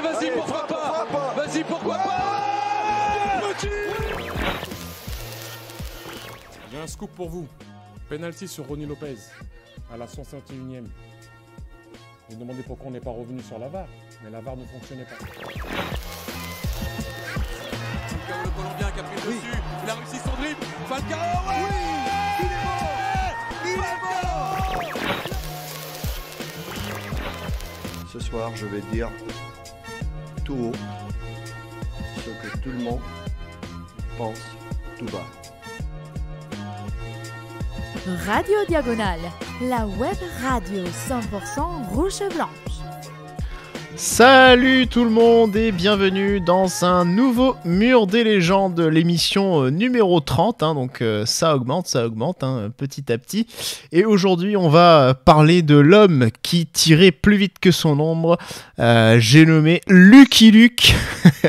vas-y, pourquoi, pas, Vas-y, pourquoi pas Il y a un scoop pour vous. Penalty sur Ronnie Lopez à la 151e. Vous demandez pourquoi on n'est pas revenu sur la VAR, mais la VAR ne fonctionnait pas. le Colombien qui a pris dessus, il a réussi son dribble. Falcao, oui il est bon Il est bon Ce soir, je vais dire haut ce que tout le monde pense tout bas. Radio Diagonale, la web radio 100% rouge blanc. Salut tout le monde et bienvenue dans un nouveau mur des légendes, l'émission euh, numéro 30, hein, donc euh, ça augmente, ça augmente hein, petit à petit. Et aujourd'hui on va parler de l'homme qui tirait plus vite que son ombre, euh, j'ai nommé Lucky Luke.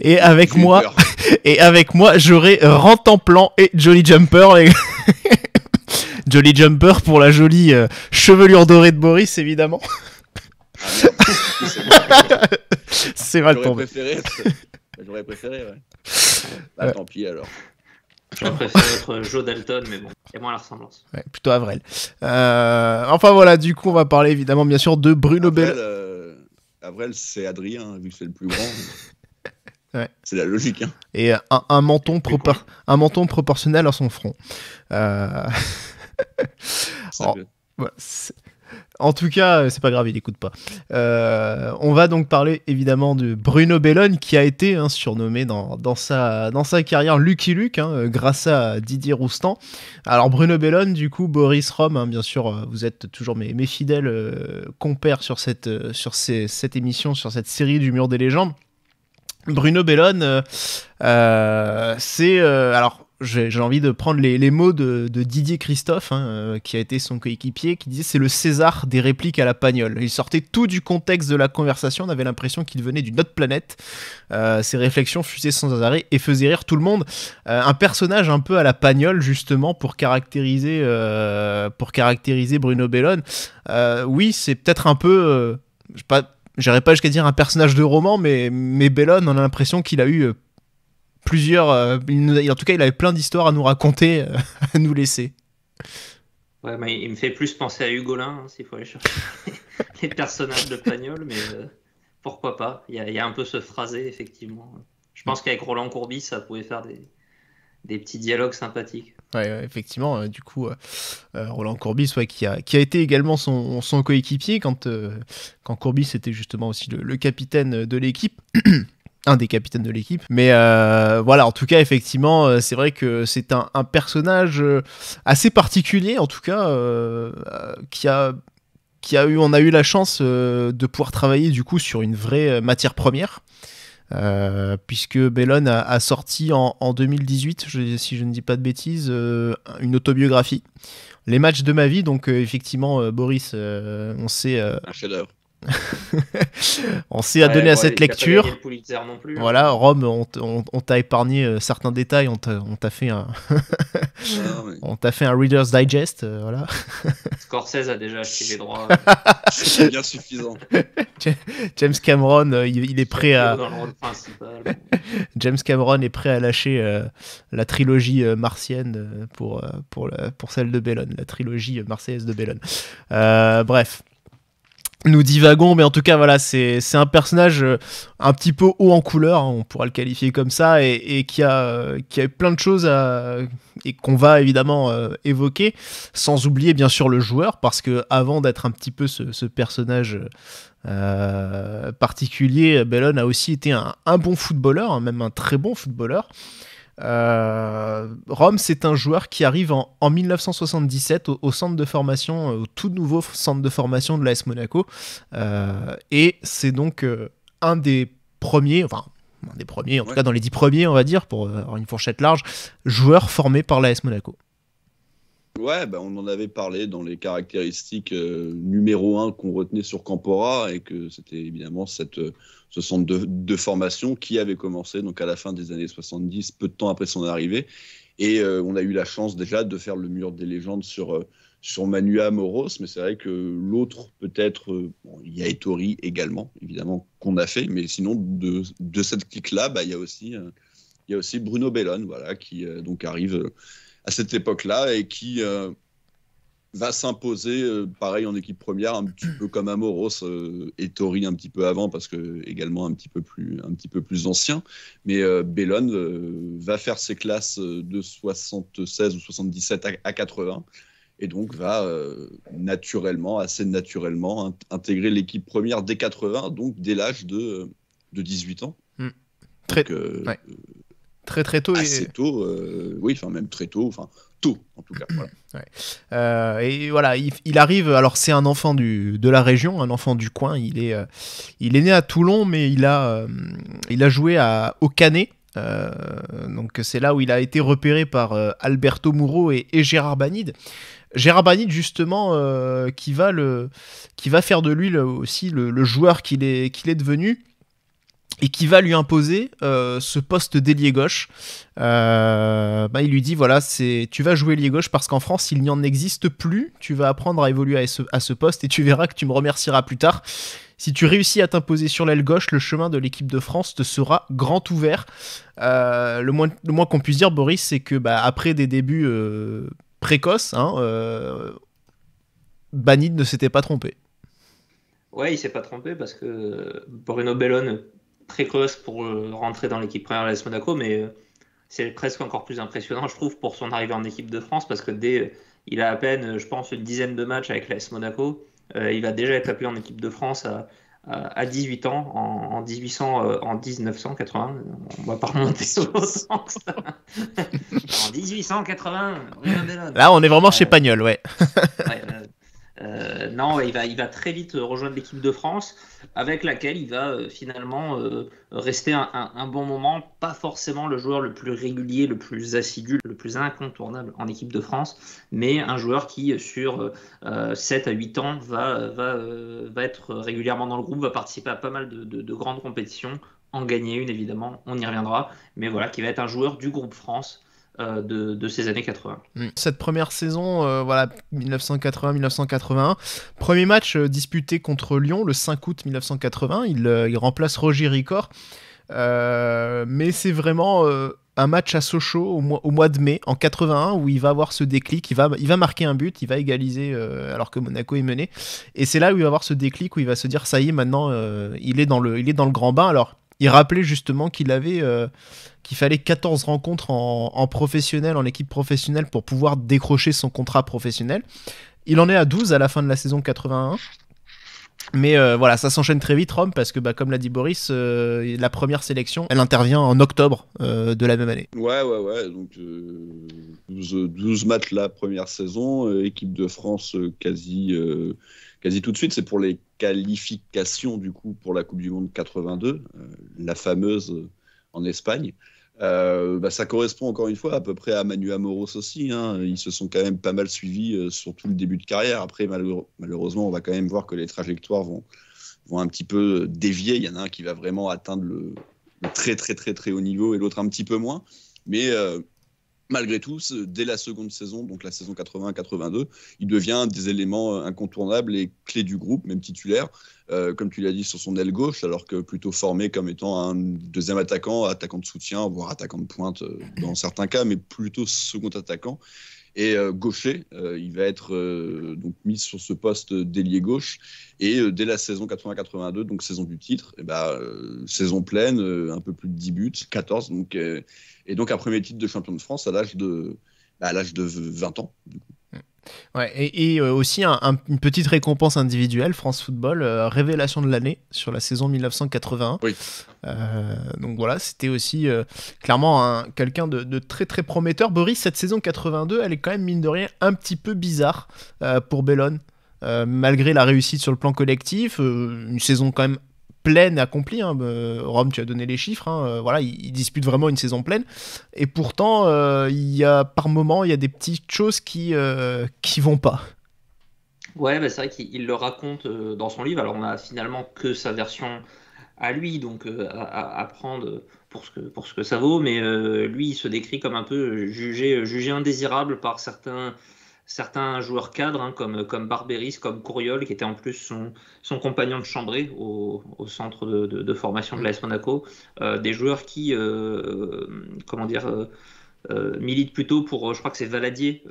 et avec moi, et avec moi j'aurai Rantanplan et Jolly Jumper. Jolly Jumper pour la jolie chevelure dorée de Boris évidemment. Ah c'est mal. le mal J'aurais préféré, ouais. Bah, tant pis alors. J'aurais préféré être euh, Joe Dalton, mais bon, et moins la ressemblance. plutôt Avrel. Euh, enfin voilà, du coup, on va parler évidemment, bien sûr, de Bruno Bell. Euh, Avrel, c'est Adrien, hein, vu que c'est le plus grand. C'est la logique. Hein. Et un, menton proportionnel à son front. Euh... Oh. En tout cas, euh, c'est pas grave, il n'écoute pas. Euh, on va donc parler évidemment de Bruno Bellone qui a été hein, surnommé dans, sa, dans sa carrière Lucky Luke hein, euh, grâce à Didier Roustan. Alors Bruno Bellone, du coup, Boris Rome, hein, bien sûr, vous êtes toujours mes, mes fidèles compères sur, cette, sur cette émission, sur cette série du Mur des légendes. Bruno Bellone, c'est... alors j'ai envie de prendre les, mots de, Didier Christophe, hein, euh, qui a été son coéquipier, qui disait c'est le César des répliques à la pagnole. Il sortait tout du contexte de la conversation, on avait l'impression qu'il venait d'une autre planète. Euh, ses réflexions fusaient sans arrêt et faisaient rire tout le monde. Euh, un personnage un peu à la pagnole, justement, pour caractériser, pour caractériser Bruno Bellone. oui, c'est peut-être un peu. pas J'irais pas jusqu'à dire un personnage de roman, mais, mais Bellone, on a l'impression qu'il a eu plusieurs. Euh, en tout cas, il avait plein d'histoires à nous raconter, euh, à nous laisser. Ouais, mais il me fait plus penser à Hugolin, hein, s'il faut aller chercher les personnages de Pagnol, mais euh, pourquoi pas il y, a, un peu ce phrasé, effectivement. Je pense qu'avec Roland Courbis, ça pouvait faire des, petits dialogues sympathiques. Ouais, effectivement, du coup, Roland Courbis, qui, a, été également son, coéquipier quand, quand Courbis était justement aussi le capitaine de l'équipe. un des capitaines de l'équipe. Mais euh, voilà, en tout cas, effectivement, euh, c'est vrai que c'est un, personnage euh, assez particulier, en tout cas, qui a qui a eu, on a eu la chance de pouvoir travailler du coup sur une vraie matière première. puisque Bellone a, sorti en, 2018, si je ne dis pas de bêtises, une autobiographie. Les matchs de ma vie, donc effectivement, Boris, on sait. un chef-d'œuvre on s'est ouais, à cette lecture. Hein. voilà, Rome, on, t'a épargné euh, certains détails, on t'a fait un, on t'a fait un Reader's Digest, euh, voilà. Scorsese a déjà acheté les droits. C'est bien suffisant. James Cameron, euh, il, est prêt à. James Cameron est prêt à lâcher la trilogie martienne pour pour la, pour celle de Bellone, la trilogie marseillaise de Bellone. bref nous divagons, mais en tout cas, voilà, c'est un personnage euh, un petit peu haut en couleur, hein, on pourra le qualifier comme ça, et, qui, a, euh, qui a plein de choses à, et qu'on va évidemment euh, évoquer, sans oublier bien sûr le joueur, parce que avant d'être un petit peu ce, ce personnage particulier, Bellon a aussi été un, bon footballeur, hein, même un très bon footballeur. Euh, Rome, c'est un joueur qui arrive en, 1977 au, centre de formation, euh, au tout nouveau centre de formation de l'AS Monaco. Euh, et c'est donc euh, un des premiers, enfin, un des premiers, en tout cas dans les dix premiers, on va dire, pour avoir une fourchette large, joueurs formés par l'AS Monaco. Ouais, ben, on en avait parlé dans les caractéristiques numéro un qu'on retenait sur Campora et que c'était évidemment cette ce sont de, formations formation qui avaient commencé donc à la fin des années 70, peu de temps après son arrivée. Et euh, on a eu la chance déjà de faire le mur des légendes sur, son euh, sur Moros, mais c'est vrai que l'autre, peut-être, euh, il y a Etori également, évidemment, qu'on a fait, mais sinon, de, de cette clique-là, bah, il, y a aussi, il y aussi Bruno Bellone voilà, qui donc arrive à cette époque-là et qui va s'imposer, euh, pareil en équipe première, un petit peu comme Amoros euh, et Tori un petit peu avant, parce que également un petit peu plus, un petit peu plus ancien. Mais euh, Bellon euh, va faire ses classes de 76 ou 77 à, 80, et donc va naturellement, assez naturellement, intégrer l'équipe première dès 80, donc dès l'âge de, de 18 ans. Hmm. Très, très très tôt. Assez tôt, oui, enfin même très tôt, enfin en tout cas. Euh, et voilà, il, arrive. Alors, c'est un enfant du, de la région, un enfant du coin. Il est, euh, il est né à Toulon, mais il a, euh, il a joué à, au Canet. donc, c'est là où il a été repéré par Alberto Muro et, Gérard Banide. Gérard Banide justement qui va le qui va faire de lui aussi le, joueur qu'il est qu'il est devenu et qui va lui imposer euh, ce poste d'ailier gauche. Euh, bah, il lui dit voilà, c'est tu vas jouer ailier gauche parce qu'en France, il n'y en existe plus. Tu vas apprendre à évoluer à ce, poste et tu verras que tu me remercieras plus tard. Si tu réussis à t'imposer sur l'aile gauche, le chemin de l'équipe de France te sera grand ouvert. Euh, le moins, qu'on puisse dire, Boris, c'est que bah, après des débuts précoces, hein, Banid ne s'était pas trompé. Ouais, il s'est pas trompé parce que Bruno Bellone, précoce pour euh, rentrer dans l'équipe première de l'AS Monaco, mais euh, c'est presque encore plus impressionnant, je trouve, pour son arrivée en équipe de France, parce que dès euh, il a à peine, je pense, une dizaine de matchs avec l'AS Monaco, il va déjà être appelé en équipe de France à, 18 ans, en, 1800, en 1980. On va pas remonter sur le sens. en 1880, là. Là, on est vraiment chez Pagnol, ouais. ouais euh, non, il va, très vite rejoindre l'équipe de France, avec laquelle il va euh, finalement euh, rester un, bon moment. Pas forcément le joueur le plus régulier, le plus assidu, le plus incontournable en équipe de France, mais un joueur qui, sur 7 à 8 ans, va, être régulièrement dans le groupe, va participer à pas mal de, de grandes compétitions, en gagner une évidemment, on y reviendra, mais voilà, qui va être un joueur du groupe France euh, de, ces années 80. Mm. Cette première saison, euh, voilà, 1980-1981, premier match euh, disputé contre Lyon le 5 août 1980, il, remplace Roger Ricor, mais c'est vraiment un match à Sochaux au mois, au mois, de mai en 81 où il va avoir ce déclic, il va, il va marquer un but, il va égaliser alors que Monaco est mené. Et c'est là où il va avoir ce déclic où il va se dire ça y est maintenant il, est dans le, il est dans le grand bain. Alors il rappelait justement qu'il avait euh, qu'il fallait 14 rencontres en, professionnel, en équipe professionnelle pour pouvoir décrocher son contrat professionnel. Il en est à 12 à la fin de la saison 81. Mais euh, voilà, ça s'enchaîne très vite, Rome, parce que bah, comme l'a dit Boris, euh, la première sélection, elle intervient en octobre de la même année. Ouais, ouais, ouais. Donc 12, 12, matchs la première saison, équipe de France quasi quasi tout de suite, c'est pour les qualifications du coup pour la Coupe du Monde 82, euh, la fameuse euh, en Espagne. Euh, bah, ça correspond encore une fois à peu près à Manu Amoros aussi. Hein. Ils se sont quand même pas mal suivis sur tout le début de carrière. Après, malheureusement, on va quand même voir que les trajectoires vont, vont un petit peu dévier. Il y en a un qui va vraiment atteindre le, le très très très très haut niveau et l'autre un petit peu moins. Mais malgré tout, dès la seconde saison, donc la saison 80-82, il devient des éléments euh, incontournables et clés du groupe, même titulaire, euh, comme tu l'as dit, sur son aile gauche, alors que plutôt formé comme étant un deuxième attaquant, attaquant de soutien, voire attaquant de pointe euh, dans certains cas, mais plutôt second attaquant. Et euh, Gaucher, euh, il va être euh, donc mis sur ce poste d'ailier gauche. Et dès la saison 80-82, donc saison du titre, eh ben, saison pleine, un peu plus de 10 buts, 14. Donc, et donc un premier titre de champion de France à l'âge de, à l'âge de 20 ans. Du Ouais, et, euh, aussi une petite récompense individuelle, France Football, euh, révélation de l'année sur la saison 1981. Oui. Euh, donc voilà, c'était aussi clairement quelqu'un de, très très prometteur. Boris, cette saison 82, elle est quand même mine de rien un petit peu bizarre pour Bellone. malgré la réussite sur le plan collectif, une saison quand même pleine accomplie. Hein. Bah, Rome, tu as donné les chiffres. Hein. Euh, voilà, il, dispute vraiment une saison pleine. Et pourtant, euh, il y a par moment, il y a des petites choses qui euh, qui vont pas. Ouais, bah, c'est vrai qu'il le raconte dans son livre. Alors on a finalement que sa version à lui, donc à, prendre pour ce que pour ce que ça vaut. Mais lui, il se décrit comme un peu jugé jugé indésirable par certains certains joueurs cadres hein, comme, comme Barberis, comme Couriol, qui était en plus son, son compagnon de chambrée au, centre de, formation de l'AS Monaco, euh, des joueurs qui, euh, comment dire, euh, militent plutôt pour, je crois que c'est Valadier,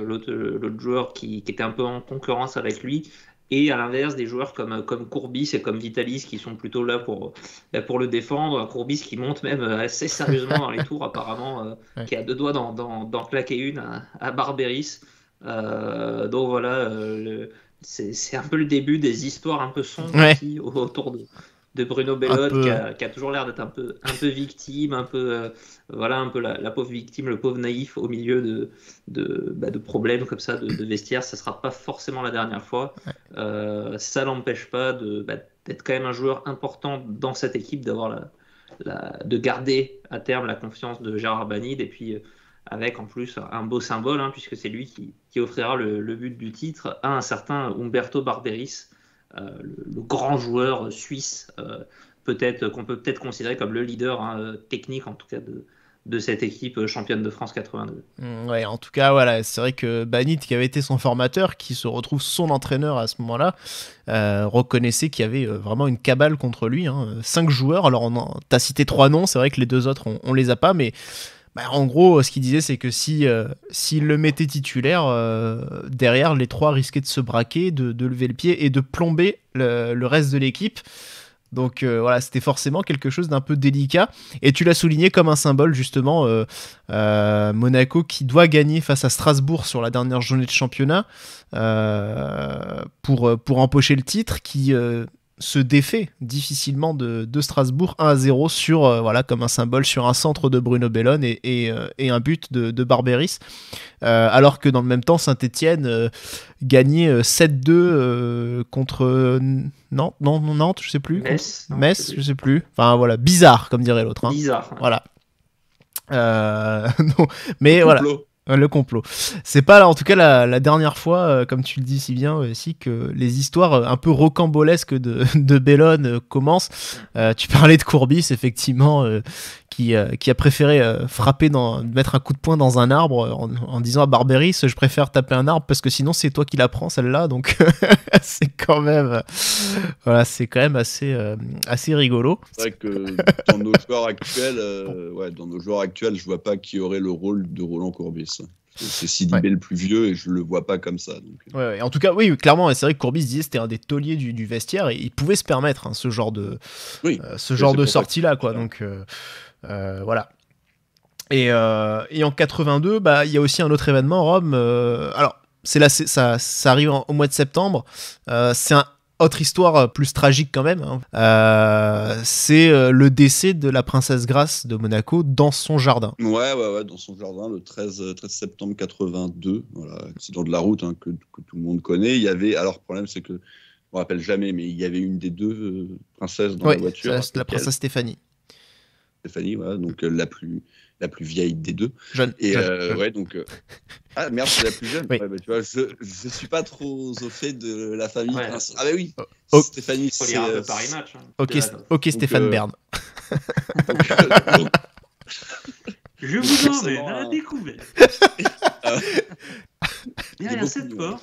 l'autre joueur qui, qui était un peu en concurrence avec lui, et à l'inverse, des joueurs comme, comme Courbis et comme Vitalis qui sont plutôt là pour, bah, pour le défendre. Courbis qui monte même assez sérieusement dans les tours, apparemment, qui a deux doigts dans claquer une à Barberis. Euh, donc voilà, euh, c'est un peu le début des histoires un peu sombres qui autour de, Bruno Bellotte qui, a, toujours l'air d'être un peu, un peu victime, un peu, euh, voilà, un peu la, pauvre victime, le pauvre naïf au milieu de, de, bah, problèmes comme ça, de, vestiaire Ça ne sera pas forcément la dernière fois. ça n'empêche pas bah, d'être quand même un joueur important dans cette équipe, d'avoir la, de garder à terme la confiance de Gérard Banide et puis avec en plus un beau symbole, hein, puisque c'est lui qui, offrira le, but du titre à un certain Umberto Barberis, euh, le, grand joueur suisse, euh, peut-être qu'on peut peut-être considérer comme le leader hein, technique en tout cas de, de cette équipe championne de France 82. Mmh, ouais, en tout cas, voilà, c'est vrai que Banit, qui avait été son formateur, qui se retrouve son entraîneur à ce moment-là, euh, reconnaissait qu'il y avait vraiment une cabale contre lui. Hein. Cinq joueurs, alors as cité trois noms, c'est vrai que les deux autres, on, on les a pas, mais bah, en gros, ce qu'il disait, c'est que si euh, s'il le mettait titulaire, euh, derrière, les trois risquaient de se braquer, de, lever le pied et de plomber le, reste de l'équipe. Donc euh, voilà, c'était forcément quelque chose d'un peu délicat. Et tu l'as souligné comme un symbole, justement, Monaco qui doit gagner face à Strasbourg sur la dernière journée de championnat pour, pour empocher le titre, qui se défait difficilement de, Strasbourg 1 0 sur euh, voilà comme un symbole sur un centre de Bruno Bellone et, et, euh, un but de, Barberis euh, alors que dans le même temps Saint-Étienne gagnait 7-2 contre non non non Nantes je sais plus Metz, je, sais plus. enfin voilà bizarre comme dirait l'autre hein. bizarre voilà non, mais voilà euh, le complot. C'est pas, là. en tout cas, la, dernière fois, euh, comme tu le dis si bien aussi, euh, que les histoires un peu rocambolesques de, de Bellone commencent. tu parlais de Courbis, effectivement, euh, qui, a préféré euh, frapper, dans, mettre un coup de poing dans un arbre en, disant à Barberis Je préfère taper un arbre parce que sinon c'est toi qui la prends celle-là. Donc c'est quand même. Voilà, c'est quand même assez, euh, assez rigolo. C'est vrai que dans nos joueurs actuels, ouais, dans nos joueurs actuels, je vois pas qui aurait le rôle de Roland Courbis. C'est Sidibé le plus vieux et je le vois pas comme ça. Donc. Ouais, En tout cas, oui, clairement, c'est vrai que Courbis disait c'était un des tauliers du, vestiaire et il pouvait se permettre hein, ce genre de, ce genre de sortie là, quoi. Donc. Euh, voilà. Et, euh, en 82, bah, il y a aussi un autre événement, Rome. Euh, alors, c'est là, ça, ça, arrive au mois de septembre. c'est un autre histoire plus tragique quand même, hein. c'est le décès de la princesse Grace de Monaco dans son jardin. Ouais, ouais, ouais dans son jardin, le 13, septembre 82, voilà, accident de la route hein, que, tout le monde connaît. Il y avait, alors le problème c'est que, on rappelle jamais, mais il y avait une des deux princesses dans la voiture. la princesse Stéphanie. Stéphanie, voilà, donc mm. euh, la plus la plus vieille des deux. Jeune. Et euh, ouais, donc euh, ah merde, c'est la plus jeune. Bah, tu vois, je je suis pas trop au fait de la famille. ah bah oui. Oh, oh. Stéphanie, c'est Paris match. Hein. Ok, ok Stéphane Bern. Je vous en à la découverte. Ah Il y a cette porte.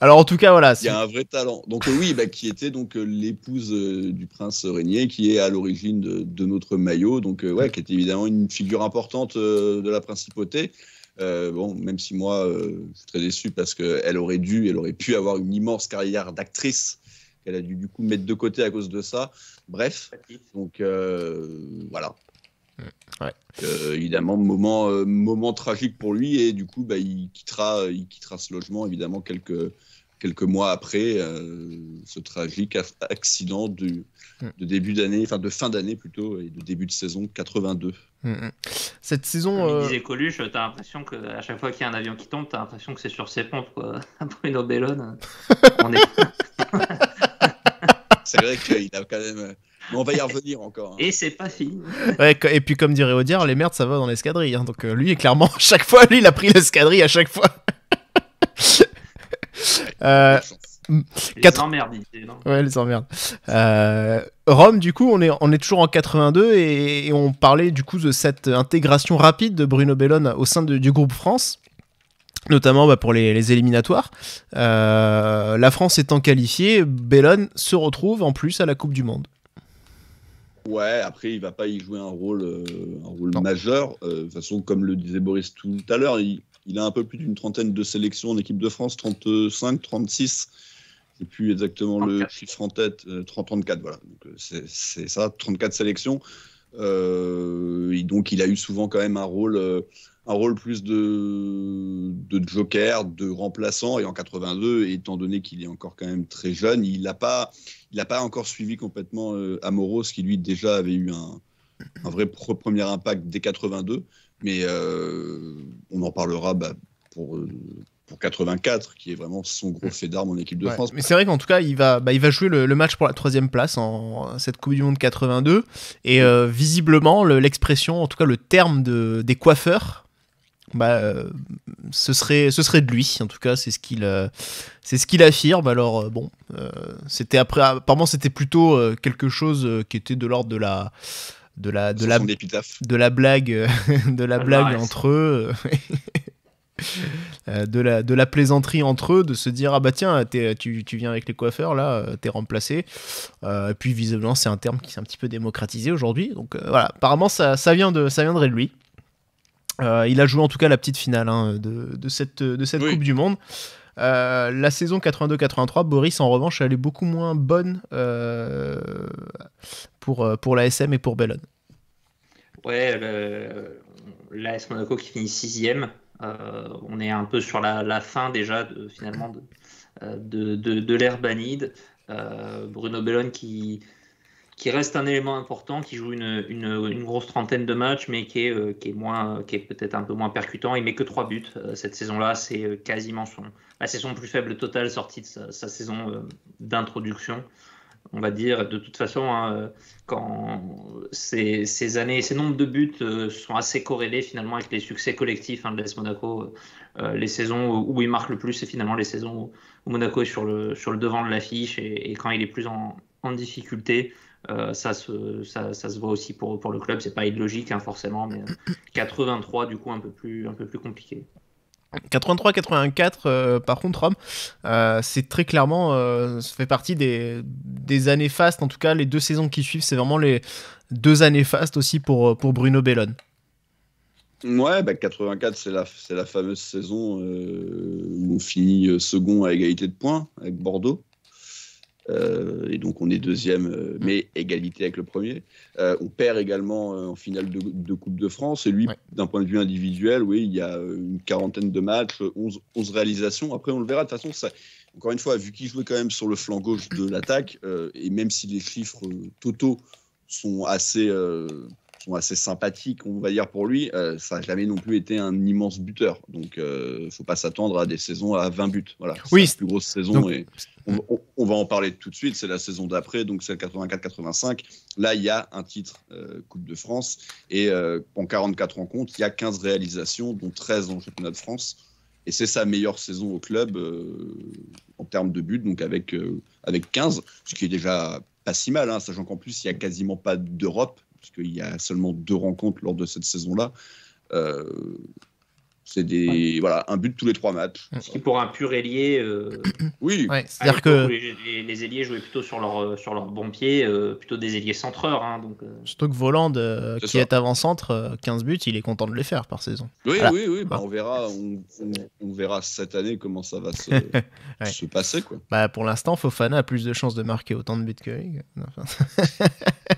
Alors en tout cas voilà. Il y a un vrai talent. Donc euh, oui, bah, qui était donc euh, l'épouse euh, du prince Régnier, qui est à l'origine de, notre maillot, donc ouais, qui est évidemment une figure importante de la principauté. bon, même si moi, je suis très déçu parce qu'elle aurait dû, elle aurait pu avoir une immense carrière d'actrice qu'elle a dû du coup mettre de côté à cause de ça. Bref, donc voilà, Ouais. Euh, évidemment, moment, euh, moment tragique pour lui et du coup, bah, il, quittera, il ce logement évidemment quelques, quelques mois après euh, ce tragique accident de, mm. de début d'année, enfin de fin d'année plutôt, et de début de saison 82. Mm, mm. Cette saison. Comme disait Coluche, t'as l'impression que à chaque fois qu'il y a un avion qui tombe, t'as l'impression que c'est sur ses pompes, quoi. une bellone, c'est vrai qu'il a quand même on va y revenir encore. Hein. Et c'est pas fini. et puis, comme dirait Odier, les merdes, ça va dans l'escadrille. Hein. Donc, lui euh, lui, clairement, chaque fois, lui, il a pris l'escadrille à chaque fois. euh, les Ouais, les emmerdes. Euh, Rome, du coup, on est, on est toujours en 82 et, on parlait du coup de cette intégration rapide de Bruno Bellone au sein du groupe France notamment bah, pour les, éliminatoires. Euh, la France étant qualifiée, Bellone se retrouve en plus à la Coupe du Monde. Ouais, après, il va pas y jouer un rôle, euh, un rôle majeur. Euh, de toute façon, comme le disait Boris tout à l'heure, il, a un peu plus d'une trentaine de sélections en équipe de France, 35, 36. Je plus exactement le chiffre en tête, 30, euh, 34, voilà. C'est ça, 34 sélections. Et donc, il a eu souvent quand même un rôle un rôle plus de, de joker, de remplaçant. Et en 82, étant donné qu'il est encore quand même très jeune, il n'a pas, il pas encore suivi complètement euh, Amoros, qui lui déjà avait eu un, un vrai premier impact dès 82. Mais euh, on en parlera bah, pour, euh, pour 84, qui est vraiment son gros fait d'armes en équipe de France. Mais c'est vrai qu'en tout cas, il va, bah, il va jouer le, match pour la troisième place en cette Coupe du Monde 82. Et visiblement, l'expression, en tout cas le terme de, des coiffeurs, bah, euh, ce, serait, ce serait de lui, en tout cas, c'est ce qu'il euh, c'est ce qu'il affirme. Alors, euh, bon, c'était après, ah, apparemment, c'était plutôt quelque chose qui était de l'ordre de la. De la, de, la, de la blague, de la ah, blague entre eux, de, la, de la plaisanterie entre eux, de se dire Ah bah tiens, tu, tu, viens avec les coiffeurs là, t'es remplacé. et puis visiblement, c'est un terme qui s'est un petit peu démocratisé aujourd'hui. Donc voilà, apparemment, ça, ça, vient de, ça viendrait de lui. Euh, il a joué en tout cas la petite finale hein, de, cette, de cette Coupe du Monde. Euh, la saison 82-83, Boris en revanche, elle est beaucoup moins bonne euh, pour, pour la et pour Bellone. Ouais, l'AS Monaco qui finit sixième. on est un peu sur la, fin déjà finalement de, de, de, l'ère Banide. Bruno Bellone qui, qui reste un élément important, qui joue une, une, grosse trentaine de matchs, mais qui est, euh, est, moins, qui est peut-être un peu moins percutant. Il met que trois buts euh, cette saison-là. C'est euh, quasiment son, la saison plus faible totale sortie de sa, saison d'introduction. On va dire, de toute façon, hein, quand ces, ces, années, ces nombres de buts sont assez corrélés finalement avec les succès collectifs hein, de l'Est Monaco. les saisons où il marque le plus, c'est finalement les saisons où, Monaco est sur le, sur le devant de l'affiche et, et quand il est plus en, en difficulté. Euh, ça, se, ça, se voit aussi pour, pour le club, c'est pas illogique hein, forcément, mais 83 euh, du coup un peu plus, un peu plus compliqué. 83-84, euh, par contre, Rome, c'est très clairement, ça fait partie des, années fastes, en tout cas les deux saisons qui suivent, c'est vraiment les deux années fastes aussi pour, pour Bruno Bellone. Ouais, 84, bah, c'est la, c'est la fameuse saison où on finit second à égalité de points avec Bordeaux. Euh, et donc on est deuxième, euh, mm. mais égalité avec le premier. Euh, on perd également en finale de, Coupe de France. Et lui, d'un point de vue individuel, oui, il y a une quarantaine de matchs, 11, réalisations. Après, on le verra. De toute façon, ça, encore une fois, vu qu'il jouait quand même sur le flanc gauche de l'attaque, et même si les chiffres totaux sont assez assez sympathiques, on va dire, pour lui, euh, ça n'a jamais non plus été un immense buteur. Donc, il euh, ne faut pas s'attendre à des saisons à 20 buts. Voilà, oui, c'est la plus grosse saison. on, va en parler tout de suite. C'est la saison d'après, donc celle 84-85. Là, il y a un titre euh, Coupe de France. Et en 44 rencontres, il y a 15 réalisations, dont 13 en championnat de France. Et c'est sa meilleure saison au club en termes de buts, donc avec, avec 15, ce qui est déjà pas si mal, hein, sachant qu'en plus, il n'y a quasiment pas d'Europe puisqu'il y a seulement deux rencontres lors de cette saison-là. Euh, c'est des voilà un but tous les trois matchs. Ce qui pour un pur ailier. Euh, oui. C'est-à-dire que les, ailiers jouaient plutôt sur leur euh, sur leur bon pied, euh, plutôt des ailiers centreurs. Hein, donc. Surtout que Voland, qui est avant-centre, 15 buts, il est content de les faire par saison. Oui, oui, oui. Bah, on verra, on, verra cette année comment ça va se, se passer quoi. Bah pour l'instant, Fofana a plus de chances de marquer autant de buts que il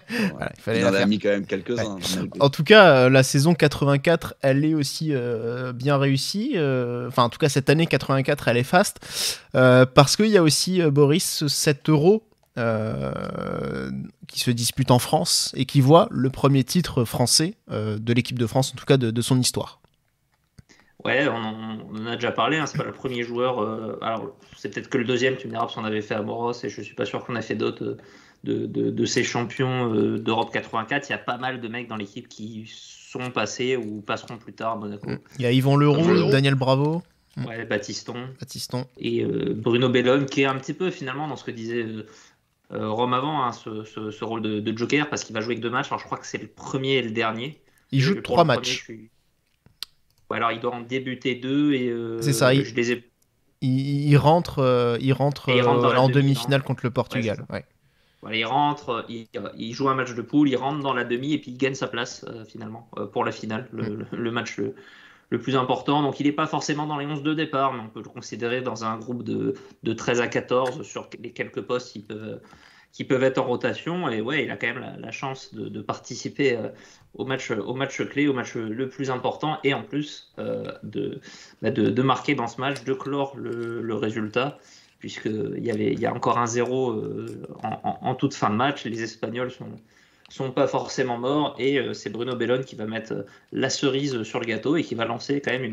il en a mis quand même quelques uns. En tout cas, la saison 84, elle est aussi bien bien réussi. Euh, enfin, en tout cas, cette année 84, elle est faste. Euh, parce qu'il y a aussi, euh, Boris, 7 euros qui se dispute en France et qui voit le premier titre français de l'équipe de France, en tout cas de, son histoire. Ouais, on en, a déjà parlé, hein, c'est pas le premier joueur. alors, c'est peut-être que le deuxième, tu me diras, parce qu'on avait fait à Moros et je suis pas sûr qu'on a fait d'autres de, de, ces champions d'Europe 84. Il y a pas mal de mecs dans l'équipe qui sont passés ou passeront plus tard à Monaco. Mm. Il y a Yvan Leroux, Daniel Bravo. Mm. Ouais, Batiston. Et euh, Bruno Bellone, qui est un petit peu finalement dans ce que disait euh, euh, Rome avant, hein, ce, ce, rôle de, joker, parce qu'il va jouer que deux matchs. Alors je crois que c'est le premier et le dernier. Il joue trois matchs. ou alors il doit en débuter deux et. c'est ça, il... rentre, il rentre, il rentre en demi-finale contre le Portugal. Ouais, il rentre, il, joue un match de poule, il rentre dans la demi et puis il gagne sa place euh, finalement euh, pour la finale, le, mm. match le, plus important. Donc il n'est pas forcément dans les 11 de départ, mais on peut le considérer dans un groupe de, 13 à 14 sur les quelques postes qui peuvent, être en rotation. Et ouais, il a quand même la, chance de, participer euh, au, match, au match clé, au match le plus important et en plus bah, de, marquer dans ce match, de clore le, le résultat puisqu'il y, y a encore un zéro euh, en, toute fin de match. Les Espagnols sont sont pas forcément morts et euh, c'est Bruno Bellone qui va mettre euh, la cerise sur le gâteau et qui va lancer quand même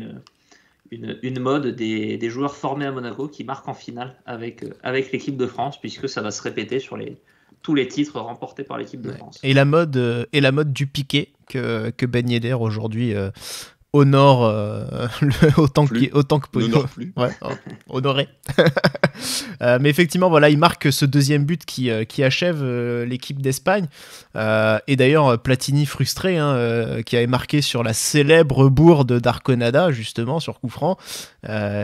une, une, mode des, joueurs formés à Monaco qui marquent en finale avec, avec l'équipe de France, puisque ça va se répéter sur les, tous les titres remportés par l'équipe de France. Et la mode, et la mode du piqué que, que Ben Yedder aujourd'hui honore nord euh, autant, que, autant que possible. Ouais, oh, honoré. Euh, mais effectivement, voilà, il marque ce deuxième but qui, euh, qui achève l'équipe d'Espagne. et d'ailleurs, Platini frustré, hein, qui avait marqué sur la célèbre bourde d'Arconada, justement, sur coup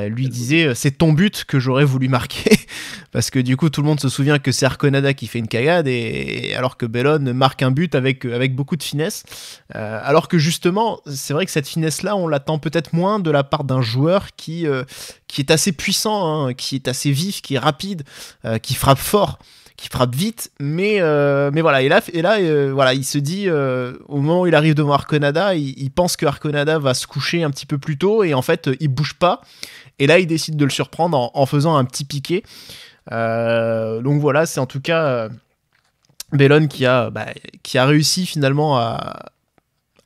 lui disait C'est ton but que j'aurais voulu marquer. Parce que du coup, tout le monde se souvient que c'est Arconada qui fait une cagade, et, alors que Bellone marque un but avec, avec beaucoup de finesse. alors que justement, c'est vrai que cette finesse là on l'attend peut-être moins de la part d'un joueur qui, euh, qui est assez puissant, hein, qui est assez vif, qui est rapide, euh, qui frappe fort, qui frappe vite. Mais, euh, mais voilà, et là, et là voilà, il se dit, au moment où il arrive devant Arconada, il, pense que Arconada va se coucher un petit peu plus tôt, et en fait, il bouge pas. Et là, il décide de le surprendre en, faisant un petit piqué. donc voilà, c'est en tout cas... Bellone qui a, bah, qui a réussi finalement à,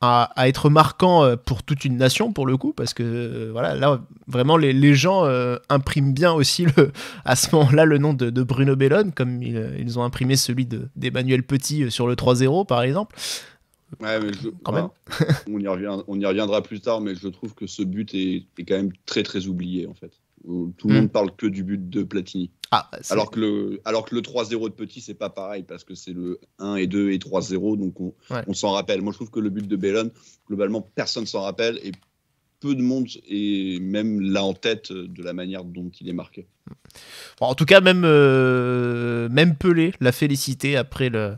à, être marquant euh, pour toute une nation, pour le coup, parce que euh, voilà, là, vraiment, les, les gens euh, impriment bien aussi le, à ce moment-là le nom de, Bruno Bellone, comme ils, ont imprimé celui d'Emmanuel Petit sur le 3-0, par exemple. Ouais, mais quand bah, on, y reviendra, on, y reviendra plus tard, mais je trouve que ce but est, est, quand même très très oublié en fait tout le hmm. monde parle que du but de Platini. Ah, alors, que le, alors que le 3-0 de Petit, c'est pas pareil parce que c'est le 1 et 2 et 3-0, donc on s'en rappelle. Moi, je trouve que le but de Bellon, globalement, personne s'en rappelle et peu de monde est même là en tête euh, de la manière dont il est marqué en tout cas, même, euh, même Pelé l'a félicité après le,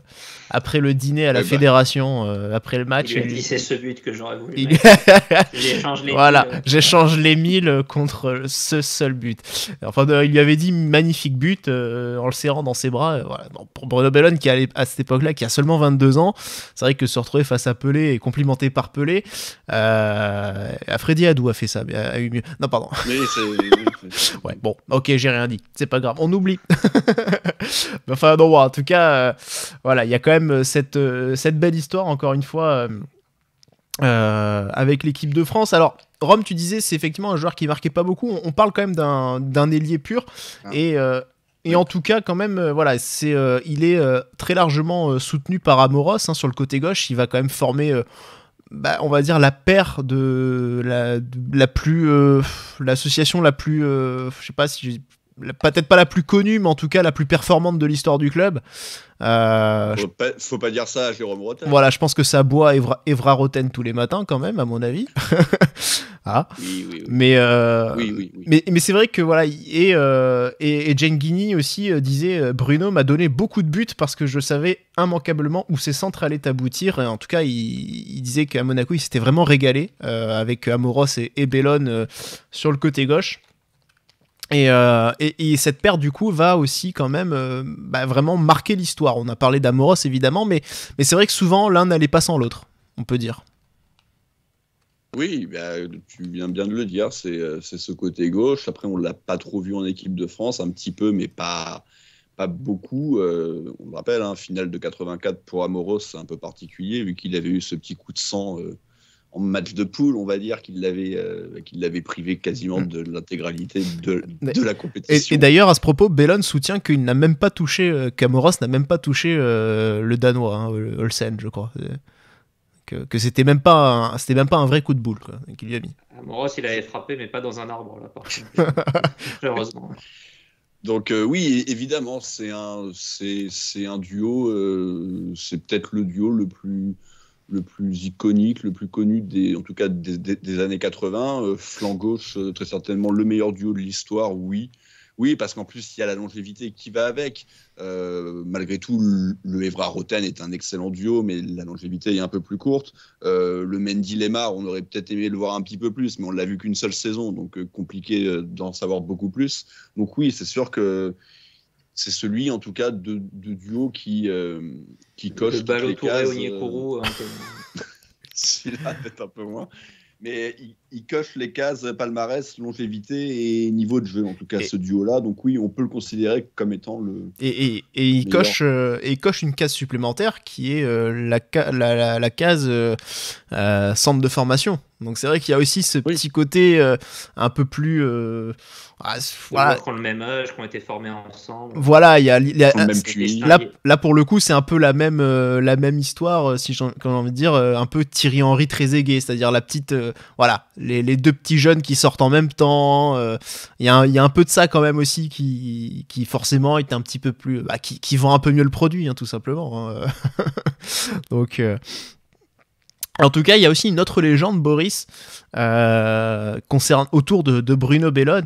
après le dîner à la bah. fédération, euh, après le match. Il lui a dit c'est ce but que j'aurais voulu. j'échange les voilà, euh. j'échange les 1000 contre ce seul but. Enfin, il lui avait dit magnifique but en le serrant dans ses bras. pour Bruno Bellone, qui à cette époque-là, qui a seulement 22 ans, c'est vrai que se retrouver face à Pelé et complimenté par Pelé, à Freddy Adou a fait ça, a eu mieux. Non, pardon. ouais, bon, ok, j'ai rien dit. C'est pas grave, on oublie. enfin, non, en tout cas, euh, voilà, il y a quand même euh, cette, euh, cette belle histoire, encore une fois, avec l'équipe de France. Alors, Rome, tu disais, c'est effectivement un joueur qui marquait pas beaucoup. On, parle quand même d'un ailier pur. Ah. Et. Et en tout cas, quand même, voilà, c'est, il est très largement soutenu par Amoros hein, sur le côté gauche. Il va quand même former bah, on va dire la paire de la, la plus euh, l'association la plus euh, je sais pas si peut-être pas la plus connue mais en tout cas la plus performante de l'histoire du club euh, faut, pas, faut, pas, dire ça à Jérôme Rotten voilà je pense que ça boit Evra, Evra tous les matins quand même à mon avis Ah. Euh, mais, mais, c'est vrai que voilà. Et, euh, et, aussi euh, disait euh, Bruno m'a donné beaucoup de buts parce que je savais immanquablement où ses centres allaient aboutir. en tout cas, il, disait qu'à Monaco, il s'était vraiment régalé avec Amoros et, Bellone sur le côté gauche. Et, cette paire, du coup, va aussi quand même bah, vraiment marquer l'histoire. On a parlé d'Amoros, évidemment, mais, mais c'est vrai que souvent, l'un n'allait pas sans l'autre, on peut dire. Oui, bah, tu viens bien de le dire, c'est euh, ce côté gauche. Après, on ne l'a pas trop vu en équipe de France, un petit peu, mais pas, beaucoup. Euh, on le rappelle, hein, finale de 84 pour Amoros, c'est un peu particulier, vu qu'il avait eu ce petit coup de sang euh, en match de poule, on va dire, qu'il l'avait l'avait privé quasiment mm. de l'intégralité de, la compétition. Et, d'ailleurs, à ce propos, Bellon soutient qu'il n'a même pas touché, qu'Amoros n'a même pas touché le Danois, hein, Olsen, je crois que, que c'était même pas c'était même pas un vrai coup de boule qu'il lui a mis. Ah, Moros il avait frappé mais pas dans un arbre là Donc euh, oui, évidemment, c'est un, c'est, un duo, euh, c'est peut-être le duo le plus, le plus iconique, le plus connu des, en tout cas des, années 80. Euh, flan gauche, très certainement le meilleur duo de l'histoire, oui. Oui, parce qu'en plus, il y a la longévité qui va avec. Euh, malgré tout, le, Evra Roten est un excellent duo, mais la longévité est un peu plus courte. Euh, le Mendy Lemar, on aurait peut-être aimé le voir un petit peu plus, mais on l'a vu qu'une seule saison, donc euh, compliqué d'en savoir beaucoup plus. Donc oui, c'est sûr que c'est celui, en tout cas, de, duo qui, qui coche le toutes les cases. Onyekuru, un hein, peu... Celui-là, peut-être un peu moins. Mais il, coche les cases palmarès, longévité et niveau de jeu, en tout cas, ce duo-là. Donc oui, on peut le considérer comme étant le. Et, et, il, coche, euh, coche une case supplémentaire qui est euh, la, case euh, centre de formation. Donc c'est vrai qu'il y a aussi ce petit côté euh, un peu plus. Euh, ah, voilà. le même âge, qu'on été formés ensemble. Voilà, il y a, là, pour le coup c'est un peu la même euh, la même histoire si j'ai envie de dire un peu Thierry Henry très aigué, c'est-à-dire la petite voilà les, les, deux petits jeunes qui sortent en même temps. Il y, a un, y a un peu de ça quand même aussi qui, qui forcément est un petit peu plus bah, qui, qui vend un peu mieux le produit hein, tout simplement. Hein, Donc en tout cas, il y a aussi une autre légende, Boris, euh, autour de, Bruno Bellone.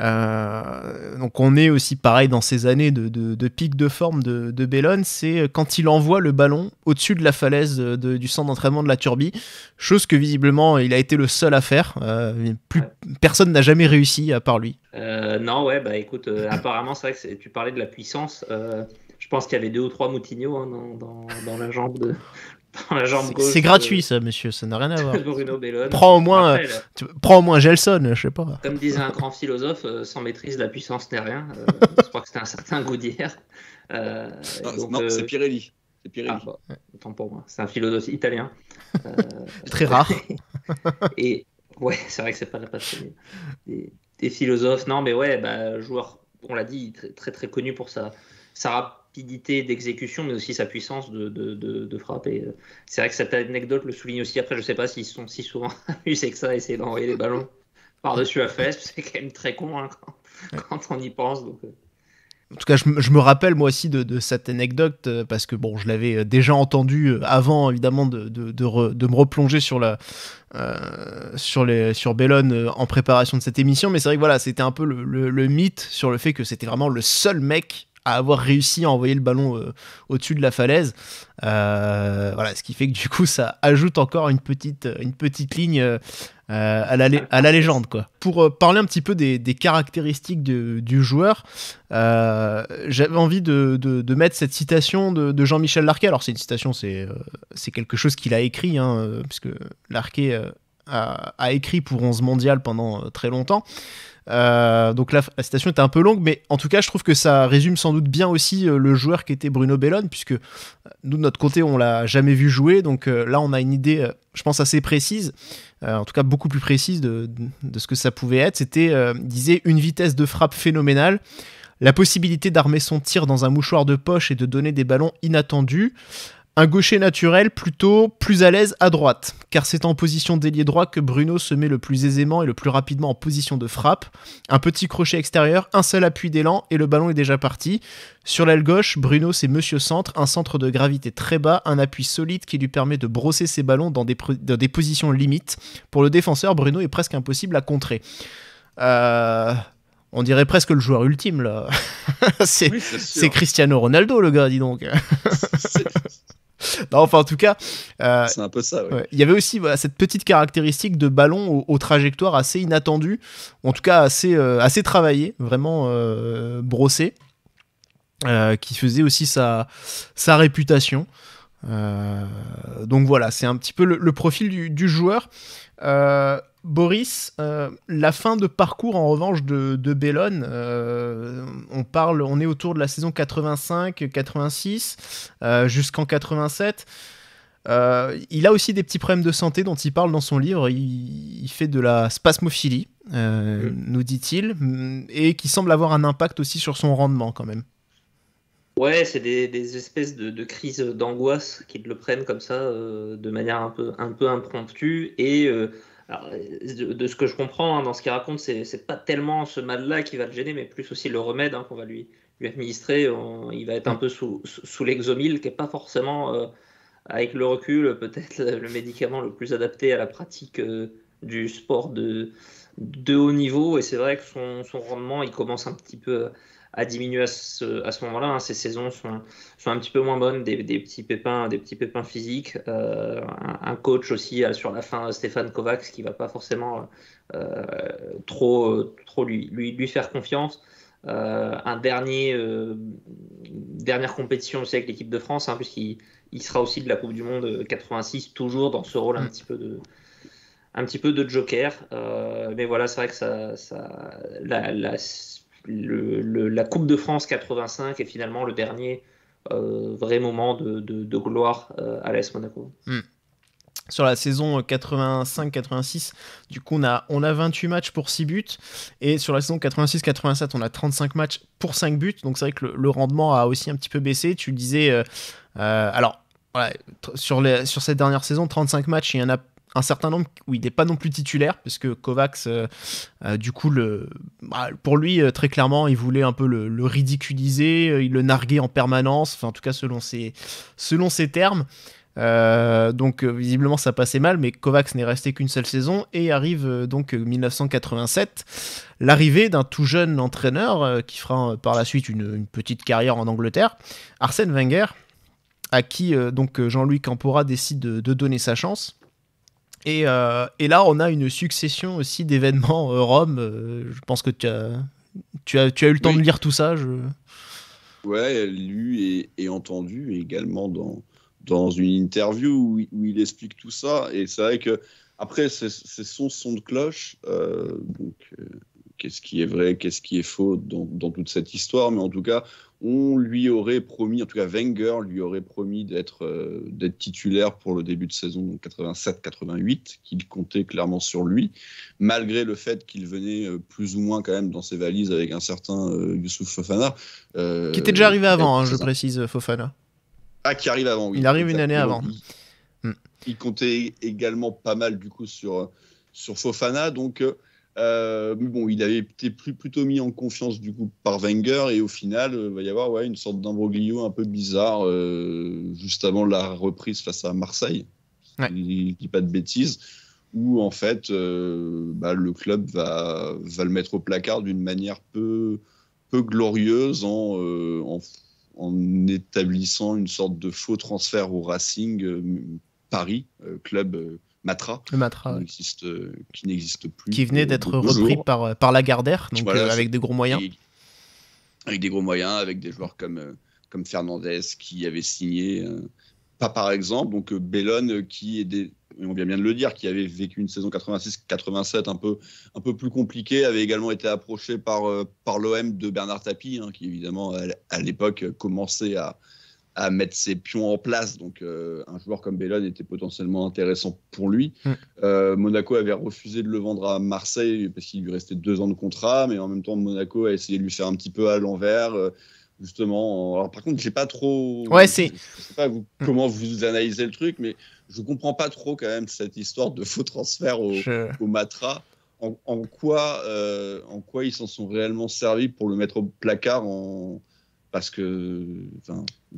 Euh, donc on est aussi pareil dans ces années de, pic de forme de, de Bellone, c'est quand il envoie le ballon au-dessus de la falaise du centre d'entraînement de la Turbie, chose que visiblement il a été le seul à faire. Euh, plus personne n'a jamais réussi à part lui. non ouais bah écoute apparemment c'est vrai que tu parlais de la puissance. je pense qu'il y avait deux ou trois Moutinho hein, dans, dans, la jambe de jambe C'est gratuit, ça, monsieur, ça n'a rien à voir. Prends au moins, prends au moins Gelson, je sais pas. Comme disait un grand philosophe, euh, sans maîtrise, la puissance n'est rien. Euh, je crois que c'était un certain Goudière. Euh, non, c'est Pirelli. C'est Pirelli. Ah, autant pour moi. C'est un philosophe italien. Très rare. et ouais, c'est vrai que c'est pas la passion des, philosophes. Non, mais ouais, bah, joueur, on l'a dit, très, très, très connu pour sa, sa d'exécution, mais aussi sa puissance de, de, de, c'est vrai que cette anecdote le souligne aussi. Après, je sais pas s'ils sont si souvent amusés que ça, essayer d'envoyer les ballons par-dessus la fesse. C'est quand même très con hein, quand, on y pense. Donc. Euh. En tout cas, je, me rappelle moi aussi de, cette anecdote euh, parce que bon, je l'avais euh, déjà entendu avant, évidemment, de, de, de me replonger sur la sur les sur Bellone en préparation de cette émission. Mais c'est vrai que voilà, c'était un peu le mythe sur le fait que c'était vraiment le seul mec à avoir réussi à envoyer le ballon euh, au-dessus de la falaise. Euh, voilà, ce qui fait que du coup, ça ajoute encore une petite, une petite ligne euh, à, la, à, la, légende. Quoi. Pour parler un petit peu des, caractéristiques du joueur, j'avais envie de, mettre cette citation de, Jean-Michel Larquet. Alors, c'est une citation, c'est quelque chose qu'il a écrit, hein, puisque Larquet a, écrit pour 11 mondial pendant très longtemps. Euh, donc la, citation était un peu longue, mais en tout cas, je trouve que ça résume sans doute bien aussi euh, le joueur qui était Bruno Bellone, puisque euh, nous, de notre côté, on l'a jamais vu jouer. Donc là, on a une idée, je pense, assez précise, en tout cas beaucoup plus précise de, ce que ça pouvait être. C'était, disait, une vitesse de frappe phénoménale. La possibilité d'armer son tir dans un mouchoir de poche et de donner des ballons inattendus, un gaucher naturel, plutôt plus à l'aise à droite, car c'est en position d'ailier droit que Bruno se met le plus aisément et le plus rapidement en position de frappe. Un petit crochet extérieur, un seul appui d'élan et le ballon est déjà parti. Sur l'aile gauche, Bruno c'est Monsieur Centre, un centre de gravité très bas, un appui solide qui lui permet de brosser ses ballons dans des, positions limites. Pour le défenseur, Bruno est presque impossible à contrer. Euh, on dirait presque le joueur ultime là. c'est Cristiano Ronaldo le gars, dis donc. enfin, en tout cas, euh, Il y avait aussi cette petite caractéristique de ballon aux, trajectoires assez inattendues, en tout cas assez, euh, assez travaillées, vraiment euh, brossées, qui faisait aussi sa, sa réputation. donc voilà, c'est un petit peu le, profil du joueur. Boris, euh, la fin de parcours en revanche de, de euh, on parle, on est autour de la saison 85-86 euh, jusqu'en 87. il a aussi des petits problèmes de santé dont il parle dans son livre. Il, fait de la spasmophilie, nous dit-il, mm, et qui semble avoir un impact aussi sur son rendement quand même. Ouais, c'est des, espèces de, crises d'angoisse qui le prennent comme ça, de manière un peu, un peu impromptue. Et alors, euh, de, ce que je comprends hein, dans ce qu'il raconte, c'est pas tellement ce mal-là qui va le gêner, mais plus aussi le remède hein, qu'on va lui, lui administrer. il va être un peu sous, sous l'exomile, qui n'est pas forcément, euh, avec le recul, peut-être le médicament le plus adapté à la pratique euh, du sport de, de haut niveau. Et c'est vrai que son, rendement, il commence un petit peu euh, à diminuer à ce, moment-là. Hein. Ses saisons sont, sont, un petit peu moins bonnes, des, petits pépins, des petits pépins physiques. Euh, un, coach aussi euh, sur la fin, Stéphane Kovacs, qui va pas forcément trop, trop lui, lui, faire confiance. un dernier, dernière compétition aussi avec l'équipe de France, hein, puisqu'il il sera aussi de la Coupe du Monde 86, toujours dans ce rôle un petit peu de, un petit peu de joker. Euh, mais voilà, c'est vrai que ça, ça la, la, la, Coupe de France 85 est finalement le dernier euh, vrai moment de, gloire euh, à l'AS Monaco. Hmm. Sur la saison 85-86, du coup, on a, on a 28 matchs pour 6 buts. Et sur la saison 86-87, on a 35 matchs pour 5 buts. Donc c'est vrai que le, rendement a aussi un petit peu baissé. Tu disais, alors, sur, les, sur cette dernière saison, 35 matchs, il y en a un certain nombre où il n'est pas non plus titulaire, puisque Kovacs, euh, euh, du coup, bah, pour lui, euh, très clairement, il voulait un peu le, ridiculiser, il le narguait en permanence, enfin, en tout cas, selon ses, termes. donc, visiblement, ça passait mal, mais Kovacs n'est resté qu'une seule saison et arrive donc 1987, l'arrivée d'un tout jeune entraîneur qui fera par la suite une, petite carrière en Angleterre, Arsène Wenger, à qui donc Jean-Louis Campora décide de donner sa chance. Euh, et, là, on a une succession aussi d'événements euh, Rome. Euh, je pense que tu as, eu le temps de lire tout ça. Je... Ouais, lu et, entendu également dans, une interview où, il explique tout ça. Et c'est vrai que, après, c'est son son de cloche. donc, qu'est-ce qui est vrai, qu'est-ce qui est faux dans, dans, toute cette histoire. Mais en tout cas, on lui aurait promis, en tout cas Wenger lui aurait promis d'être euh, titulaire pour le début de saison 87-88, qu'il comptait clairement sur lui, malgré le fait qu'il venait euh, plus ou moins quand même dans ses valises avec un certain euh, Youssouf Fofana. qui était déjà arrivé avant, hein, je précise, Fofana. Ah, qui arrive avant, oui. Il arrive une année avant. Hmm. Il, comptait également pas mal du coup sur, sur Fofana, donc... Euh, bon, il avait été plutôt mis en confiance du coup par Wenger et au final, il euh, va y avoir ouais, une sorte d'imbroglio un peu bizarre euh, juste avant la reprise face à Marseille. Il ne dit pas de bêtises. Où en fait, bah, le club va, va le mettre au placard d'une manière peu, peu glorieuse en, en, en, établissant une sorte de faux transfert au Racing Paris, club Matra, le Matra euh, qui n'existe plus. Qui venait d'être repris par, euh, par Lagardère, donc euh, avec des gros moyens. avec des gros moyens, avec des joueurs comme, comme Fernandez qui avait signé. pas par exemple, donc Bellone qui est on vient bien de le dire, qui avait vécu une saison 86-87 un peu, un peu plus compliquée, avait également été approché par, par l'OM de Bernard Tapie, hein, qui évidemment à l'époque commençait à, à mettre ses pions en place. Donc, euh, un joueur comme Bellon était potentiellement intéressant pour lui. Mm. Euh, Monaco avait refusé de le vendre à Marseille parce qu'il lui restait deux ans de contrat, mais en même temps, Monaco a essayé de lui faire un petit peu à l'envers. Euh, justement, alors par contre, j'ai pas trop. Ouais, c'est. sais pas mm. comment vous analysez le truc, mais je comprends pas trop quand même cette histoire de faux transfert au, Matra. En, quoi, en quoi ils s'en sont réellement servis pour le mettre au placard en, parce que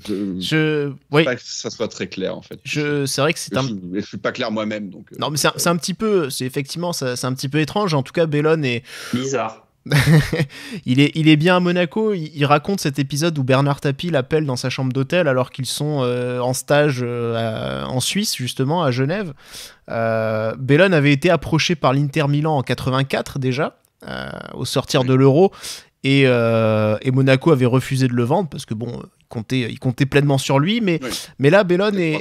je, je oui. pas que ça soit très clair en fait. Je, c'est vrai que c'est un. Je, suis pas clair moi-même donc. Euh. Non mais c'est un, petit peu, c'est effectivement c'est un petit peu étrange. En tout cas, Bellone est bizarre. il, est, il est bien à Monaco. Il, raconte cet épisode où Bernard Tapie l'appelle dans sa chambre d'hôtel alors qu'ils sont euh, en stage euh, en Suisse, justement, à Genève. Euh, Bellone avait été approché par l'Inter Milan en 84 déjà. au sortir de l'euro euh, et, Monaco avait refusé de le vendre parce que bon, il comptait, il comptait pleinement sur lui. Mais, mais là, Bellon est,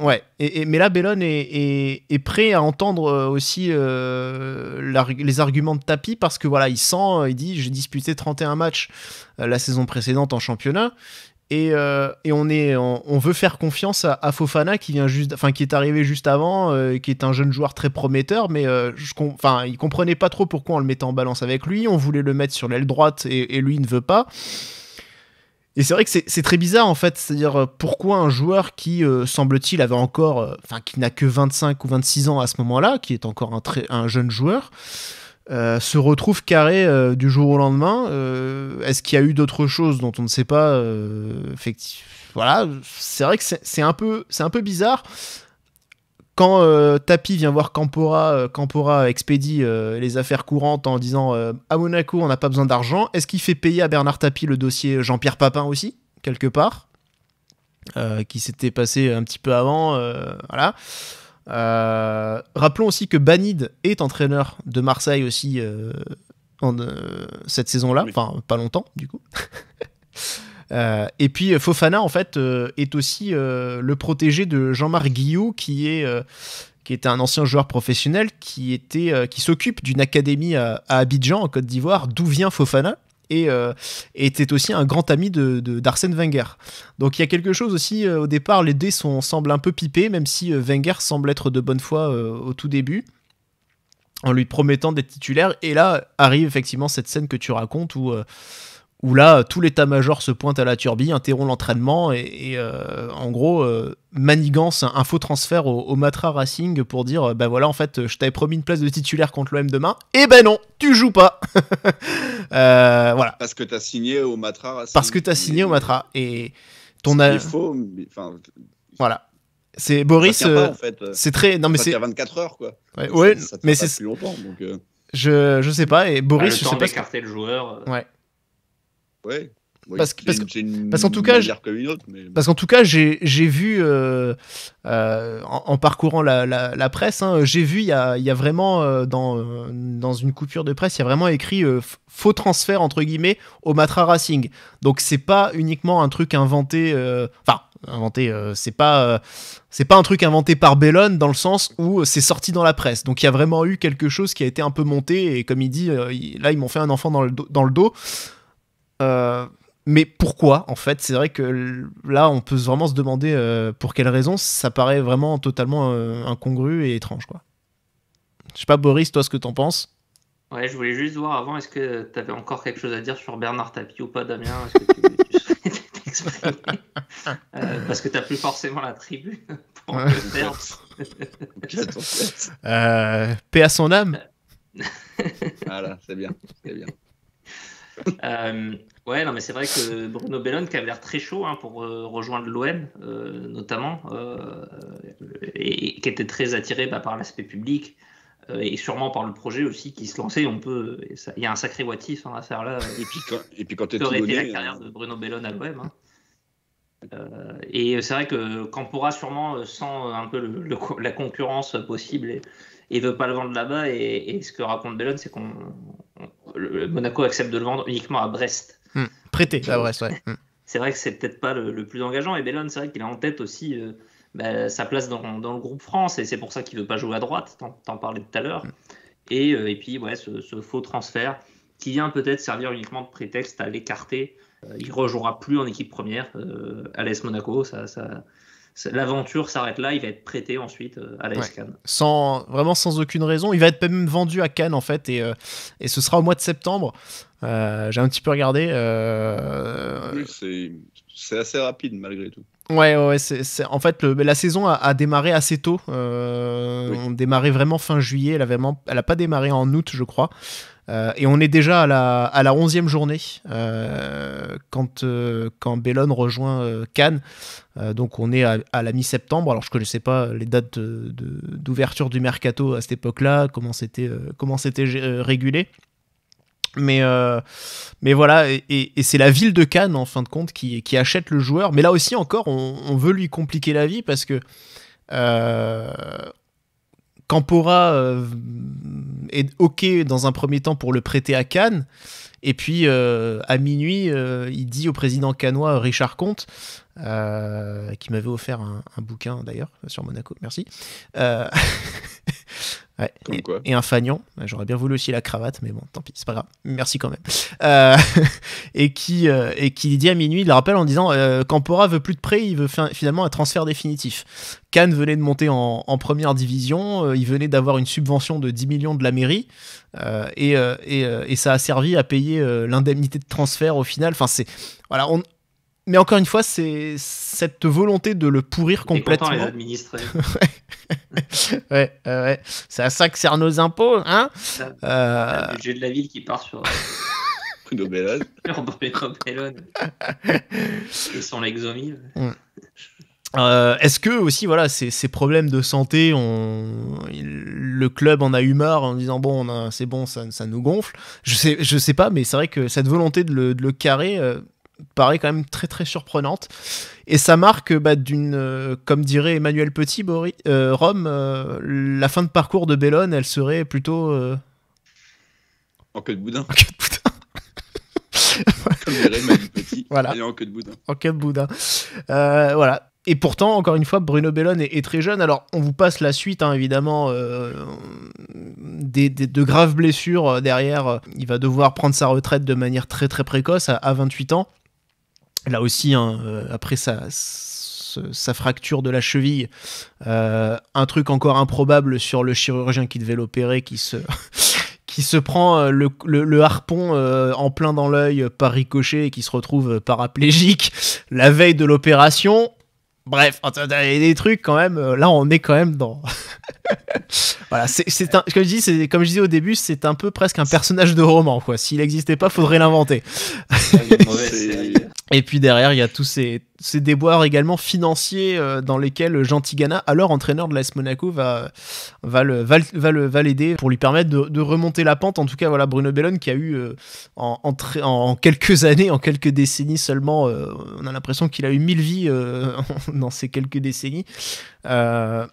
ouais, mais là, Bellone est, prêt à entendre euh, aussi euh, les arguments de tapis parce que voilà, il sent, il dit, j'ai disputé 31 matchs la saison précédente en championnat. Et, euh, et, on est on, veut faire confiance à, Fofana qui vient juste enfin qui est arrivé juste avant euh, qui est un jeune joueur très prometteur mais il euh, je enfin il comprenait pas trop pourquoi on le mettait en balance avec lui on voulait le mettre sur l'aile droite et, lui ne veut pas et c'est vrai que c'est très bizarre en fait c'est-à-dire pourquoi un joueur qui semble-t-il avait encore enfin qui n'a que 25 ou 26 ans à ce moment-là qui est encore un, très, un jeune joueur euh, se retrouve carré euh, du jour au lendemain. Euh, est-ce qu'il y a eu d'autres choses dont on ne sait pas effectivement Voilà, c'est vrai que c'est un, peu, un peu bizarre. Quand Tapi vient voir Campora, Campora expédie les affaires courantes en disant à Monaco on n'a pas besoin d'argent. Est-ce qu'il fait payer à Bernard Tapi le dossier Jean-Pierre Papin aussi quelque part, qui s'était passé un petit peu avant, voilà. Euh, rappelons aussi que Banid est entraîneur de Marseille aussi euh, en, euh, cette saison-là, enfin pas longtemps du coup. et puis Fofana en fait est aussi le protégé de Jean-Marc Guillou qui est qui était un ancien joueur professionnel qui était qui s'occupe d'une académie à, Abidjan en Côte d'Ivoire d'où vient Fofana euh, et était aussi un grand ami de, d'Arsène Wenger. Donc il y a quelque chose aussi euh, au départ, les dés semblent un peu pipés, même si euh, Wenger semble être de bonne foi au tout début en lui promettant d'être titulaire. Et là arrive effectivement cette scène que tu racontes où où là, tout l'état-major se pointe à la turbie, interrompt l'entraînement et, euh, en gros, euh, manigance, un, faux transfert au, Matra Racing pour dire Ben voilà, en fait, je t'avais promis une place de titulaire contre l'OM demain, et eh ben non, tu joues pas Voilà. Parce que t'as signé au Matra Racing. Parce que t'as signé au Matra. Et ton. C'est faut. faux, enfin. Voilà. C'est Boris. C'est très. Non, mais c'est. 24 heures, quoi. Ouais, mais c'est. longtemps, donc. Je, je sais pas, et Boris, bah, je sais pas. d'écarter que... le joueur. Ouais. Oui, parce, une, qu'en tout cas, autre, parce qu'en tout cas, j'ai vu euh, euh, en, parcourant la, presse, hein, j'ai vu il y a, vraiment euh, dans, une coupure de presse, il y a vraiment écrit faux transfert entre guillemets au Matra Racing. Donc c'est pas uniquement un truc inventé, enfin inventé, c'est pas c'est pas un truc inventé par Bellone dans le sens où c'est sorti dans la presse. Donc il y a vraiment eu quelque chose qui a été un peu monté et comme il dit, là ils m'ont fait un enfant dans dans le dos. Euh, mais pourquoi en fait C'est vrai que là, on peut vraiment se demander euh, pour quelles raisons Ça paraît vraiment totalement euh, incongru et étrange, quoi. Je sais pas, Boris, toi, ce que t'en penses Ouais, je voulais juste voir avant, est-ce que t'avais encore quelque chose à dire sur Bernard Tapie ou pas, Damien Est-ce que tu, tu t'exprimer Parce que t'as plus forcément la tribu pour paix à son âme Voilà, c'est bien, c'est bien. Euh, ouais, non, mais c'est vrai que Bruno Bellon, qui avait l'air très chaud hein, pour euh, rejoindre l'OM, euh, notamment, et, qui était très attiré bah, par l'aspect public et sûrement par le projet aussi qui se lançait. On peut, il y a un sacré watif hein, à faire là. Et puis quand, et puis quand tu été la carrière de Bruno Bellon à l'OM. Hein. et c'est vrai que Campora sûrement sent un peu le, la concurrence possible et, veut pas le vendre là-bas. Et, et, ce que raconte Bellon, c'est qu'on Monaco accepte de le vendre uniquement à Brest. Hmm. prêté à euh, Brest, ouais. Hmm. C'est vrai que c'est peut-être pas le, plus engageant. Et Bellon, c'est vrai qu'il a en tête aussi euh, bah, sa place dans, le groupe France et c'est pour ça qu'il ne veut pas jouer à droite. T'en parlais tout à l'heure. Hmm. Euh, et, puis, ouais, ce, faux transfert qui vient peut-être servir uniquement de prétexte à l'écarter. il rejouera plus en équipe première à l'AS Monaco. ça, l'aventure s'arrête là, il va être prêté ensuite euh, à la Sans, vraiment sans aucune raison. Il va être même vendu à Cannes en fait, et, euh, ce sera au mois de septembre. Euh, j'ai un petit peu regardé. Oui, c'est assez rapide malgré tout. Ouais, ouais, c'est en fait, la saison a, démarré assez tôt. Euh, on démarrait vraiment fin juillet. Elle n'a pas démarré en août, je crois. Euh, et on est déjà à la, à 11 journée euh, quand, quand Bellone rejoint Cannes. donc on est à, la mi-septembre. Alors je ne connaissais pas les dates d'ouverture du mercato à cette époque-là, comment c'était, comment c'était régulé. Mais, euh, mais voilà, et, c'est la ville de Cannes, en fin de compte, qui, qui achète le joueur. Mais là aussi, encore, on, veut lui compliquer la vie parce que euh, Campora euh, est OK dans un premier temps pour le prêter à Cannes. Et puis, à minuit, il dit au président canois Richard Comte, qui m'avait offert un, un bouquin d'ailleurs sur Monaco, merci. et, un fagnon. Bah, j'aurais bien voulu aussi la cravate, mais bon, tant pis, c'est pas grave. Merci quand même. Euh, et, qui, euh, et qui dit à minuit, il le rappelle en disant qu'Empora euh, veut plus de prêt, il veut finalement un transfert définitif. Cannes venait de monter en, première division, il venait d'avoir une subvention de 10 millions de la mairie, et, et, et, ça a servi à payer l'indemnité de transfert au final. Enfin, c'est. Voilà, on, mais encore une fois, c'est cette volonté de le pourrir complètement. Les ouais, ouais. c'est à ça que servent nos impôts, hein Le euh, budget de la ville qui part sur. Bruno Bellone. Bruno Sans Est-ce que aussi voilà ces, ces problèmes de santé, on, le club en a eu marre en disant bon c'est bon ça, nous gonfle. Je sais je sais pas mais c'est vrai que cette volonté de le, de le carrer euh, paraît quand même très très surprenante. Et ça marque, bah, d'une, euh, comme dirait Emmanuel Petit, euh, Rome, euh, la fin de parcours de Bellone, elle serait plutôt. En queue de boudin. En queue de boudin. comme voilà. en queue de boudin. Et pourtant, encore une fois, Bruno Bellone est, très jeune. Alors, on vous passe la suite, hein, évidemment, de graves blessures derrière. Il va devoir prendre sa retraite de manière très très précoce à 28 ans là aussi, hein, euh, après sa, fracture de la cheville, euh, un truc encore improbable sur le chirurgien qui devait l'opérer, qui se, qui se prend euh, le, harpon en plein dans l'œil par ricochet et qui se retrouve paraplégique la veille de l'opération. Bref, il y a des trucs quand même. Euh, là, on est quand même dans. voilà, c'est Comme je dis, c'est comme je dis au début, c'est un peu presque un personnage de roman. quoi. S'il n'existait pas, faudrait l'inventer. Ah Et puis derrière, il y a tous ces, ces déboires également financiers euh, dans lesquels Gentilgana, alors entraîneur de l'AS Monaco, va, va l'aider va, le, va pour lui permettre de, remonter la pente. En tout cas, voilà Bruno Bellone qui a eu euh, en, en, quelques années, en quelques décennies seulement, on a l'impression qu'il a eu mille vies dans ces quelques décennies. Euh,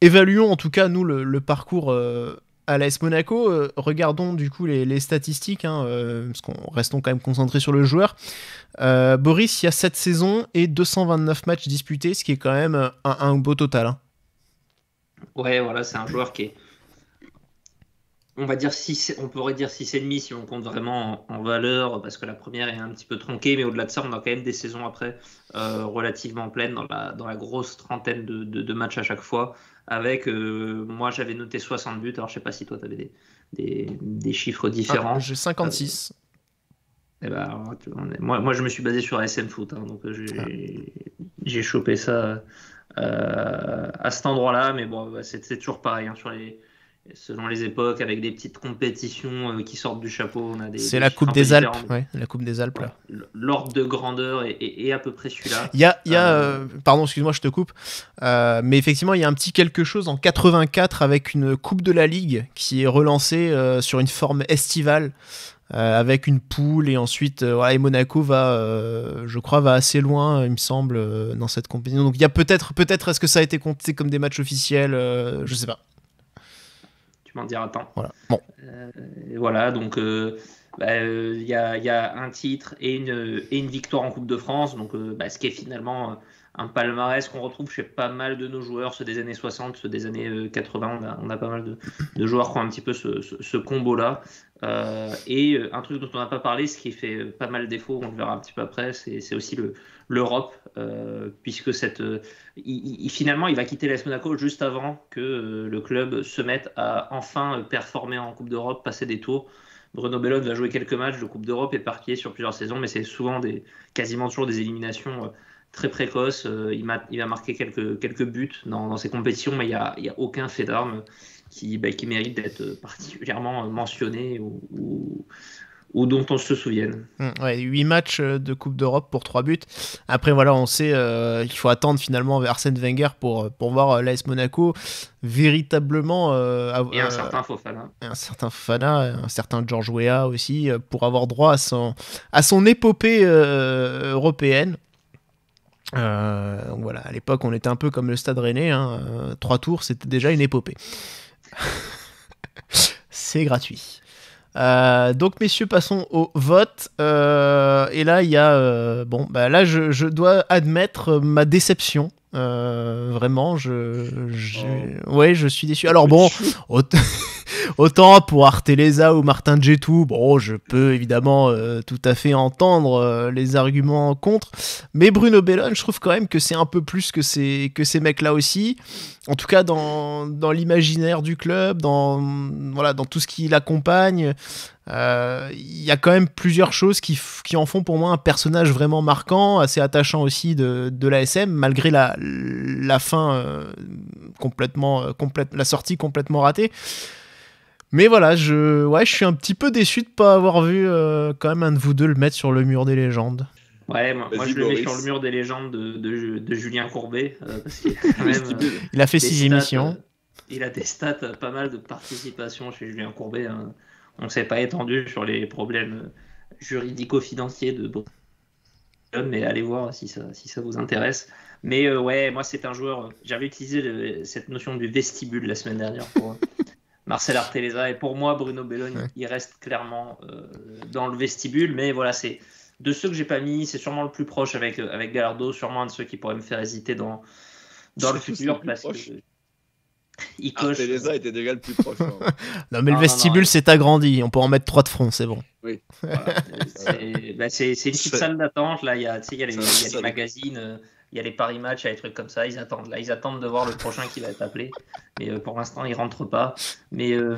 évaluons en tout cas, nous, le, parcours euh, à l'AS Monaco. Euh, regardons du coup les, statistiques, hein, parce qu'on restons quand même concentrés sur le joueur. Boris, il y a 7 saisons et 229 matchs disputés, ce qui est quand même un, beau total. Hein. Ouais, voilà, c'est un joueur qui est, on va dire six, on pourrait dire 6,5 si on compte vraiment en, valeur, parce que la première est un petit peu tronquée, mais au-delà de ça, on a quand même des saisons après euh, relativement pleines, dans la, grosse trentaine de, matchs à chaque fois, avec, euh, moi j'avais noté 60 buts, alors je sais pas si toi tu avais des, chiffres différents. Ah, j'ai 56. Euh, eh ben, moi, je me suis basé sur SM Foot, hein, donc ah. j'ai chopé ça à cet endroit-là, mais bon, bah, c'est toujours pareil hein, sur les selon les époques, avec des petites compétitions euh, qui sortent du chapeau. On a des, c'est la, coupe des Alpes, la Coupe des Alpes. L'ordre de grandeur est, à peu près celui-là. Il y a, euh, euh, pardon, excuse-moi, je te coupe, mais effectivement, il y a un petit quelque chose en 84 avec une Coupe de la Ligue qui est relancée sur une forme estivale. avec une poule et ensuite et Monaco va je crois va assez loin il me semble dans cette compétition donc il y a peut-être peut-être est-ce que ça a été compté comme des matchs officiels je sais pas tu m'en diras attends Voilà. Bon. Euh, voilà, donc euh, bah, euh, il y, a, y, a, un titre et une, et une victoire en Coupe de France, donc bah, ce qui est finalement un palmarès qu'on retrouve chez pas mal de nos joueurs, ceux des années 60, ceux des années 80. Euh, on a, pas mal de, joueurs qui ont un petit peu ce, combo-là. Euh, et euh, un truc dont on n'a pas parlé, ce qui fait pas mal défaut, on le verra un petit peu après, c'est aussi l'Europe, puisque cette, il, finalement il va quitter l'AS Monaco juste avant que le club se mette à enfin performer en Coupe d'Europe, passer des tours. Bruno Bellone va jouer quelques matchs de Coupe d'Europe éparpillés sur plusieurs saisons, mais c'est souvent des, quasiment toujours des éliminations très précoce. Euh, il, a, marqué quelques, quelques buts dans, dans ses compétitions, mais il n'y a, aucun fait d'armes qui, bah, qui mérite d'être euh, particulièrement euh, mentionné ou, ou, dont on se souvienne. Hum, ouais, 8 matchs de Coupe d'Europe pour 3 buts. Après, voilà, on sait qu'il faut attendre finalement Arsène Wenger pour, pour voir l'AS Monaco véritablement. et un certain Fofana. Un certain Fofana, un certain George Weah aussi, pour avoir droit à son, à son épopée européenne. Euh, donc voilà, à l'époque, on était un peu comme le Stade Rennais. Hein, euh, trois tours, c'était déjà une épopée. c'est gratuit. Euh, donc messieurs, passons au vote. et là, il y a bon, bah, là, je, dois admettre ma déception. vraiment, je, oh. ouais, je suis déçu. Alors bon, Autant pour Arteleza ou Martin Jetou, bon, je peux évidemment euh, tout à fait entendre euh, les arguments contre, mais Bruno Bellone, je trouve quand même que c'est un peu plus que ces, que ces mecs-là aussi. En tout cas, dans, l'imaginaire du club, dans, voilà, dans tout ce qui l'accompagne, euh, il y a quand même plusieurs choses qui, en font pour moi un personnage vraiment marquant, assez attachant aussi de, de l'ASM, malgré la, fin complètement, la sortie complètement ratée. Mais voilà, je, ouais, je suis un petit peu déçu de pas avoir vu euh, quand même un de vous deux le mettre sur le mur des légendes. Ouais, moi, moi je le mets sur le mur des légendes de, de, Julien Courbet. Euh, il a fait six émissions. Euh, il a des stats, pas mal de participation chez Julien Courbet. Hein. On ne s'est pas étendu sur les problèmes juridico-financiers de mais allez voir si ça, si ça vous intéresse. Mais ouais, moi c'est un joueur, j'avais utilisé cette notion du vestibule la semaine dernière pour, Marcel Arteleza. Et pour moi, Bruno Belloni, il reste clairement euh, dans le vestibule. Mais voilà, c'est de ceux que j'ai pas mis, c'est sûrement le plus proche avec, euh, avec Gallardo, sûrement un de ceux qui pourraient me faire hésiter dans, dans le futur. il était déjà le plus proche. Hein. non, mais le vestibule s'est agrandi. On peut en mettre trois de front, c'est bon. Oui. Bah, c'est une petite salle d'attente. Là, il y a, y a les magazines. Euh, il y a les paris match, il y a des trucs comme ça, ils attendent. Là, ils attendent de voir le prochain qui va être appelé. Mais euh, pour l'instant, il rentre pas. Mais euh,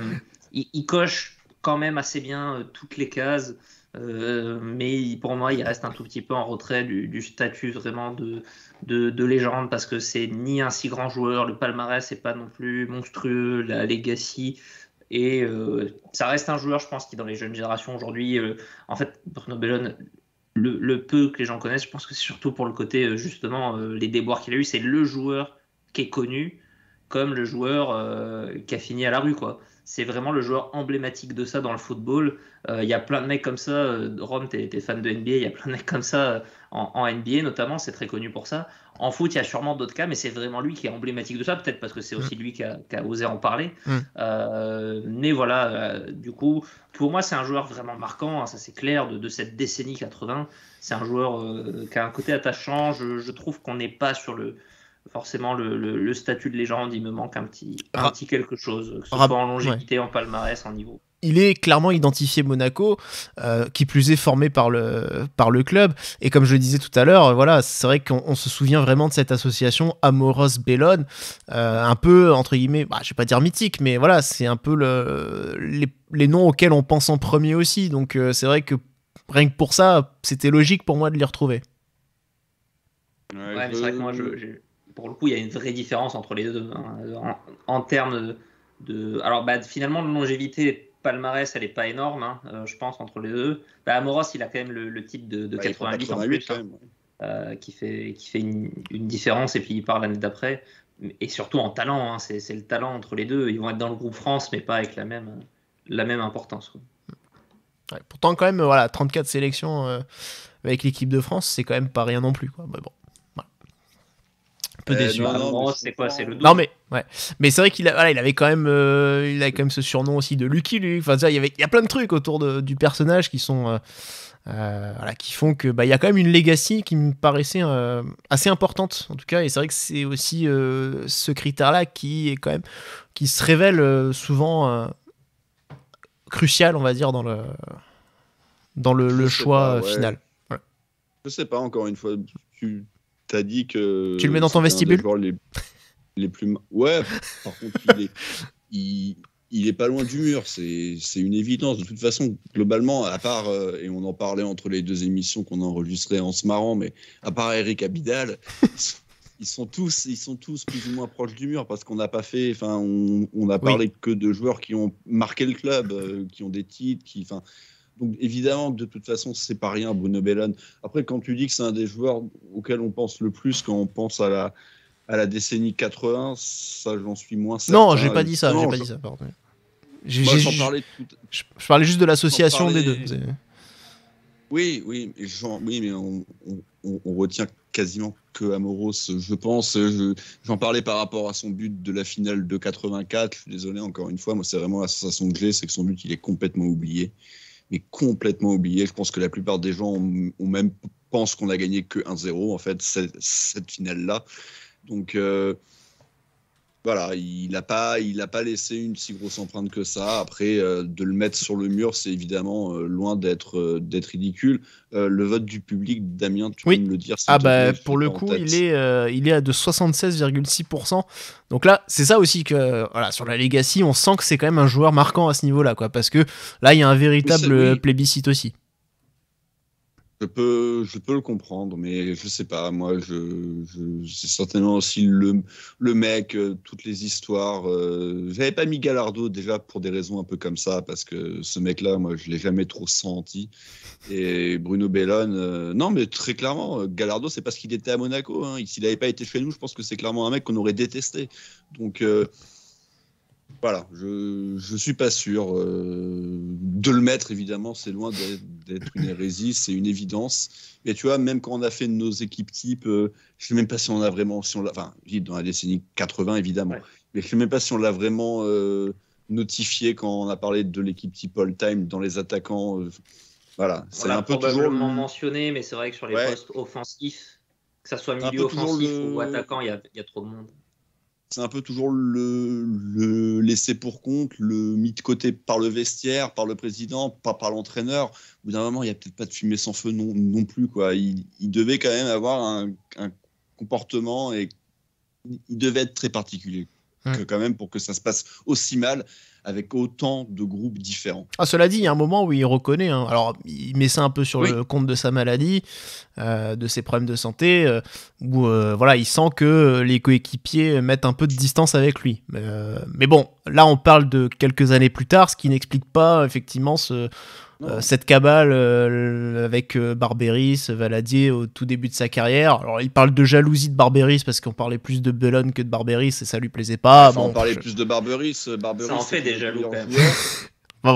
il, coche quand même assez bien euh, toutes les cases. mais pour moi, il reste un tout petit peu en retrait du, statut vraiment de, de, légende parce que c'est ni un si grand joueur, le palmarès n'est pas non plus monstrueux, la legacy. Et ça reste un joueur, je pense, qui dans les jeunes générations aujourd'hui, en fait, Bruno Bellone le, peu que les gens connaissent, je pense que c'est surtout pour le côté, euh, justement, euh, les déboires qu'il a eu. C'est le joueur qui est connu comme le joueur euh, qui a fini à la rue, quoi c'est vraiment le joueur emblématique de ça dans le football. Euh, il y a plein de mecs comme ça. Euh, Rome, tu es, fan de NBA, il y a plein de mecs comme ça euh, en, NBA notamment, c'est très connu pour ça. En foot, il y a sûrement d'autres cas, mais c'est vraiment lui qui est emblématique de ça, peut-être parce que c'est aussi mm. lui qui a, osé en parler. Mm. mais voilà, du coup, pour moi, c'est un joueur vraiment marquant, hein, ça c'est clair, de, cette décennie 80. C'est un joueur qui a un côté attachant. je trouve qu'on n'est pas sur le forcément le, statut de légende, il me manque un petit, quelque chose, que ce soit en longévité, en palmarès, en niveau. Il est clairement identifié Monaco, euh, qui plus est formé par le, par le club. Et comme je le disais tout à l'heure, euh, voilà, c'est vrai qu'on se souvient vraiment de cette association amoros bellone euh, un peu, entre guillemets, bah, je vais pas dire mythique, mais voilà, c'est un peu le, les, noms auxquels on pense en premier aussi. Donc c'est vrai que rien que pour ça, c'était logique pour moi de les retrouver. Ouais, c'est vrai que moi, je, pour le coup, il y a une vraie différence entre les deux hein. en, termes de, alors bah, finalement la longévité palmarès, elle n'est pas énorme, hein, euh, je pense, entre les deux. Bah, Amoros, il a quand même le, titre de, de 88, bah, en hein, euh, qui fait, qui fait une, différence, et puis il part l'année d'après. Et surtout en talent, c'est, le talent entre les deux. Ils vont être dans le groupe France, mais pas avec la même, la même importance. pourtant, quand même, voilà, 34 sélections euh, avec l'équipe de France, c'est quand même pas rien non plus. Quoi. Mais bon peu euh, déçu. Non, c'est mais ouais, mais c'est vrai qu'il il avait quand même euh, il a quand même ce surnom aussi de Lucky Luke. Enfin il y avait il y a plein de trucs autour du personnage qui sont euh, voilà, qui font que bah il y a quand même une legacy qui me paraissait assez importante en tout cas et c'est vrai que c'est aussi ce critère là qui est quand même qui se révèle souvent crucial on va dire dans le dans le, choix final. Je Je sais pas encore une fois dit que. Tu le mets dans ton vestibule les, Ouais, par contre, il est, pas loin du mur, c'est une évidence. De toute façon, globalement, à part, euh, et on en parlait entre les deux émissions qu'on a en se marrant, mais à part Eric Abidal, ils sont tous, ils sont tous plus ou moins proches du mur parce qu'on n'a pas fait, enfin, on, on a parlé que de joueurs qui ont marqué le club, euh, qui ont des titres, qui, enfin, donc évidemment de toute façon, c'est pas rien, Bruno Bellone. Après, quand tu dis que c'est un des joueurs auxquels on pense le plus quand on pense à la, à la décennie 80, ça j'en suis moins certain. Non, j'ai pas dit ça, j'ai pas dit ça, je, parlais juste de l'association des deux. Oui, oui, oui, mais on, retient quasiment que Amoros, je pense. J'en parlais par rapport à son but de la finale de 84. Je suis désolé encore une fois, moi c'est vraiment la sensation que j'ai, c'est que son but il est complètement oublié. Mais complètement oublié. Je pense que la plupart des gens ont, même pensent qu'on a gagné que 1-0, en fait, cette, cette finale-là. Donc, euh, voilà, il n'a pas, pas laissé une si grosse empreinte que ça. Après, euh, de le mettre sur le mur, c'est évidemment euh, loin d'être euh, d'être ridicule. le vote du public, Damien, tu peux me le dire Ah bah pour le coup, il est, il est à de 76,6%. Donc là, c'est ça aussi que voilà sur la Legacy, on sent que c'est quand même un joueur marquant à ce niveau-là, quoi, parce que là, il y a un véritable plébiscite aussi. Je peux, je peux le comprendre, mais je sais pas. Moi, je, c'est certainement aussi le, le mec, euh, toutes les histoires. Euh, j'avais pas mis Galardo déjà pour des raisons un peu comme ça, parce que ce mec-là, moi, je l'ai jamais trop senti. Et Bruno Bellone, euh, non, mais très clairement, Galardo, c'est parce qu'il était à Monaco. Hein. S'il n'avait pas été chez nous, je pense que c'est clairement un mec qu'on aurait détesté. Donc. Voilà, je ne suis pas sûr. Euh, de le mettre, évidemment, c'est loin d'être une hérésie, c'est une évidence. Mais tu vois, même quand on a fait nos équipes type, euh, je ne sais même pas si on a vraiment. Si on a, enfin, dans la décennie 80, évidemment. Mais je ne sais même pas si on l'a vraiment euh, notifié quand on a parlé de l'équipe type all-time dans les attaquants. voilà, c'est un peu toujours. mentionné, mais c'est vrai que sur les postes offensifs, que ça soit milieu offensif ou attaquant, il y a trop de monde c'est un peu toujours le, laisser pour compte, le mis de côté par le vestiaire, par le président, pas par l'entraîneur. Au bout d'un moment, il n'y a peut-être pas de fumée sans feu non, plus. Quoi. Il, devait quand même avoir un comportement et il devait être très particulier. Mm. que quand même pour que ça se passe aussi mal avec autant de groupes différents. Ah, cela dit, il y a un moment où il reconnaît, hein. alors il met ça un peu sur le compte de sa maladie, euh, de ses problèmes de santé, Ou euh, où euh, voilà, il sent que les coéquipiers mettent un peu de distance avec lui. mais bon, là on parle de quelques années plus tard, ce qui n'explique pas effectivement ce, euh, cette cabale euh, avec euh, Barberis, Valadier au tout début de sa carrière. Alors il parle de jalousie de Barberis parce qu'on parlait plus de Bellone que de Barberis et ça lui plaisait pas. on parlait plus de Barberis. ça en fait des jaloux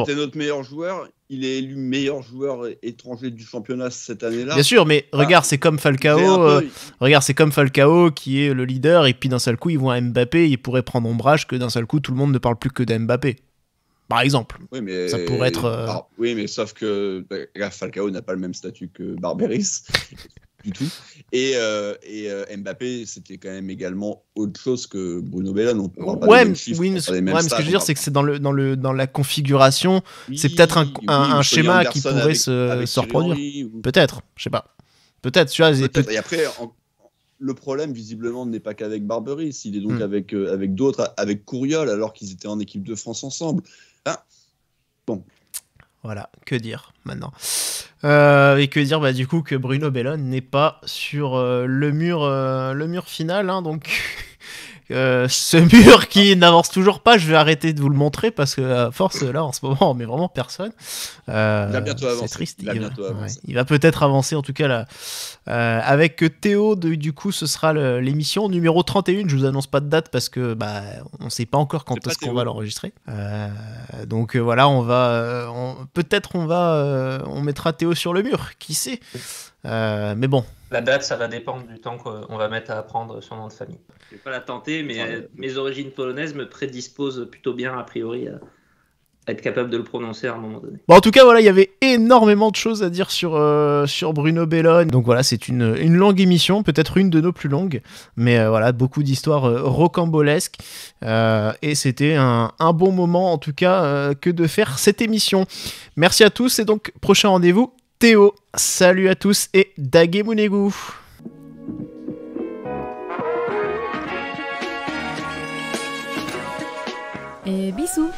C'était notre meilleur joueur. Il est élu meilleur joueur étranger du championnat cette année-là. Bien sûr, mais bah, regarde, c'est comme Falcao. regarde, c'est comme Falcao qui est le leader et puis d'un seul coup ils voient Mbappé, ils pourraient prendre ombrage que d'un seul coup tout le monde ne parle plus que d'Mbappé par exemple. mais... Ça pourrait être. Euh, oui, mais sauf que bah, Falcao n'a pas le même statut que Barberis. du tout. Et, euh, euh, Mbappé, c'était quand même également autre chose que Bruno Bellon. On oui, mais ce que je veux dire, c'est que c'est dans, le, dans, le, dans la configuration, c'est peut-être un, un, schéma qui pourrait se, reproduire. Peut-être, je sais pas. Peut-être, tu vois. et après, le problème, visiblement, n'est pas qu'avec Barberis. Il est donc hmm. avec, avec d'autres, avec Couriol, alors qu'ils étaient en équipe de France ensemble. Ah. Bon. Voilà, que dire maintenant euh, Et que dire bah, du coup que Bruno Bellone n'est pas sur euh, le, mur, euh, le mur final, hein, donc euh, ce mur qui n'avance toujours pas, je vais arrêter de vous le montrer parce que à force là en ce moment, on mais vraiment personne. Euh, il va Il, va, peut-être avancer en tout cas euh, avec Théo, du coup, ce sera l'émission numéro 31. Je vous annonce pas de date parce que bah on sait pas encore quand est-ce qu'on va l'enregistrer. donc voilà, on va peut-être on va on mettra Théo sur le mur, qui sait. mais bon, la date, ça va dépendre du temps qu'on va mettre à apprendre son nom de famille. Je vais pas la tenter, mais euh, mes origines polonaises me prédisposent plutôt bien, a priori, à être capable de le prononcer à un moment donné. en tout cas, voilà, il y avait énormément de choses à dire sur, euh, sur Bruno Bellone. Donc voilà, c'est une, longue émission, peut-être une de nos plus longues, mais euh, voilà, beaucoup d'histoires rocambolesques. et c'était un, bon moment, en tout cas, que de faire cette émission. Merci à tous, et donc prochain rendez-vous Théo. Salut à tous et Dagemunegu. Et bisous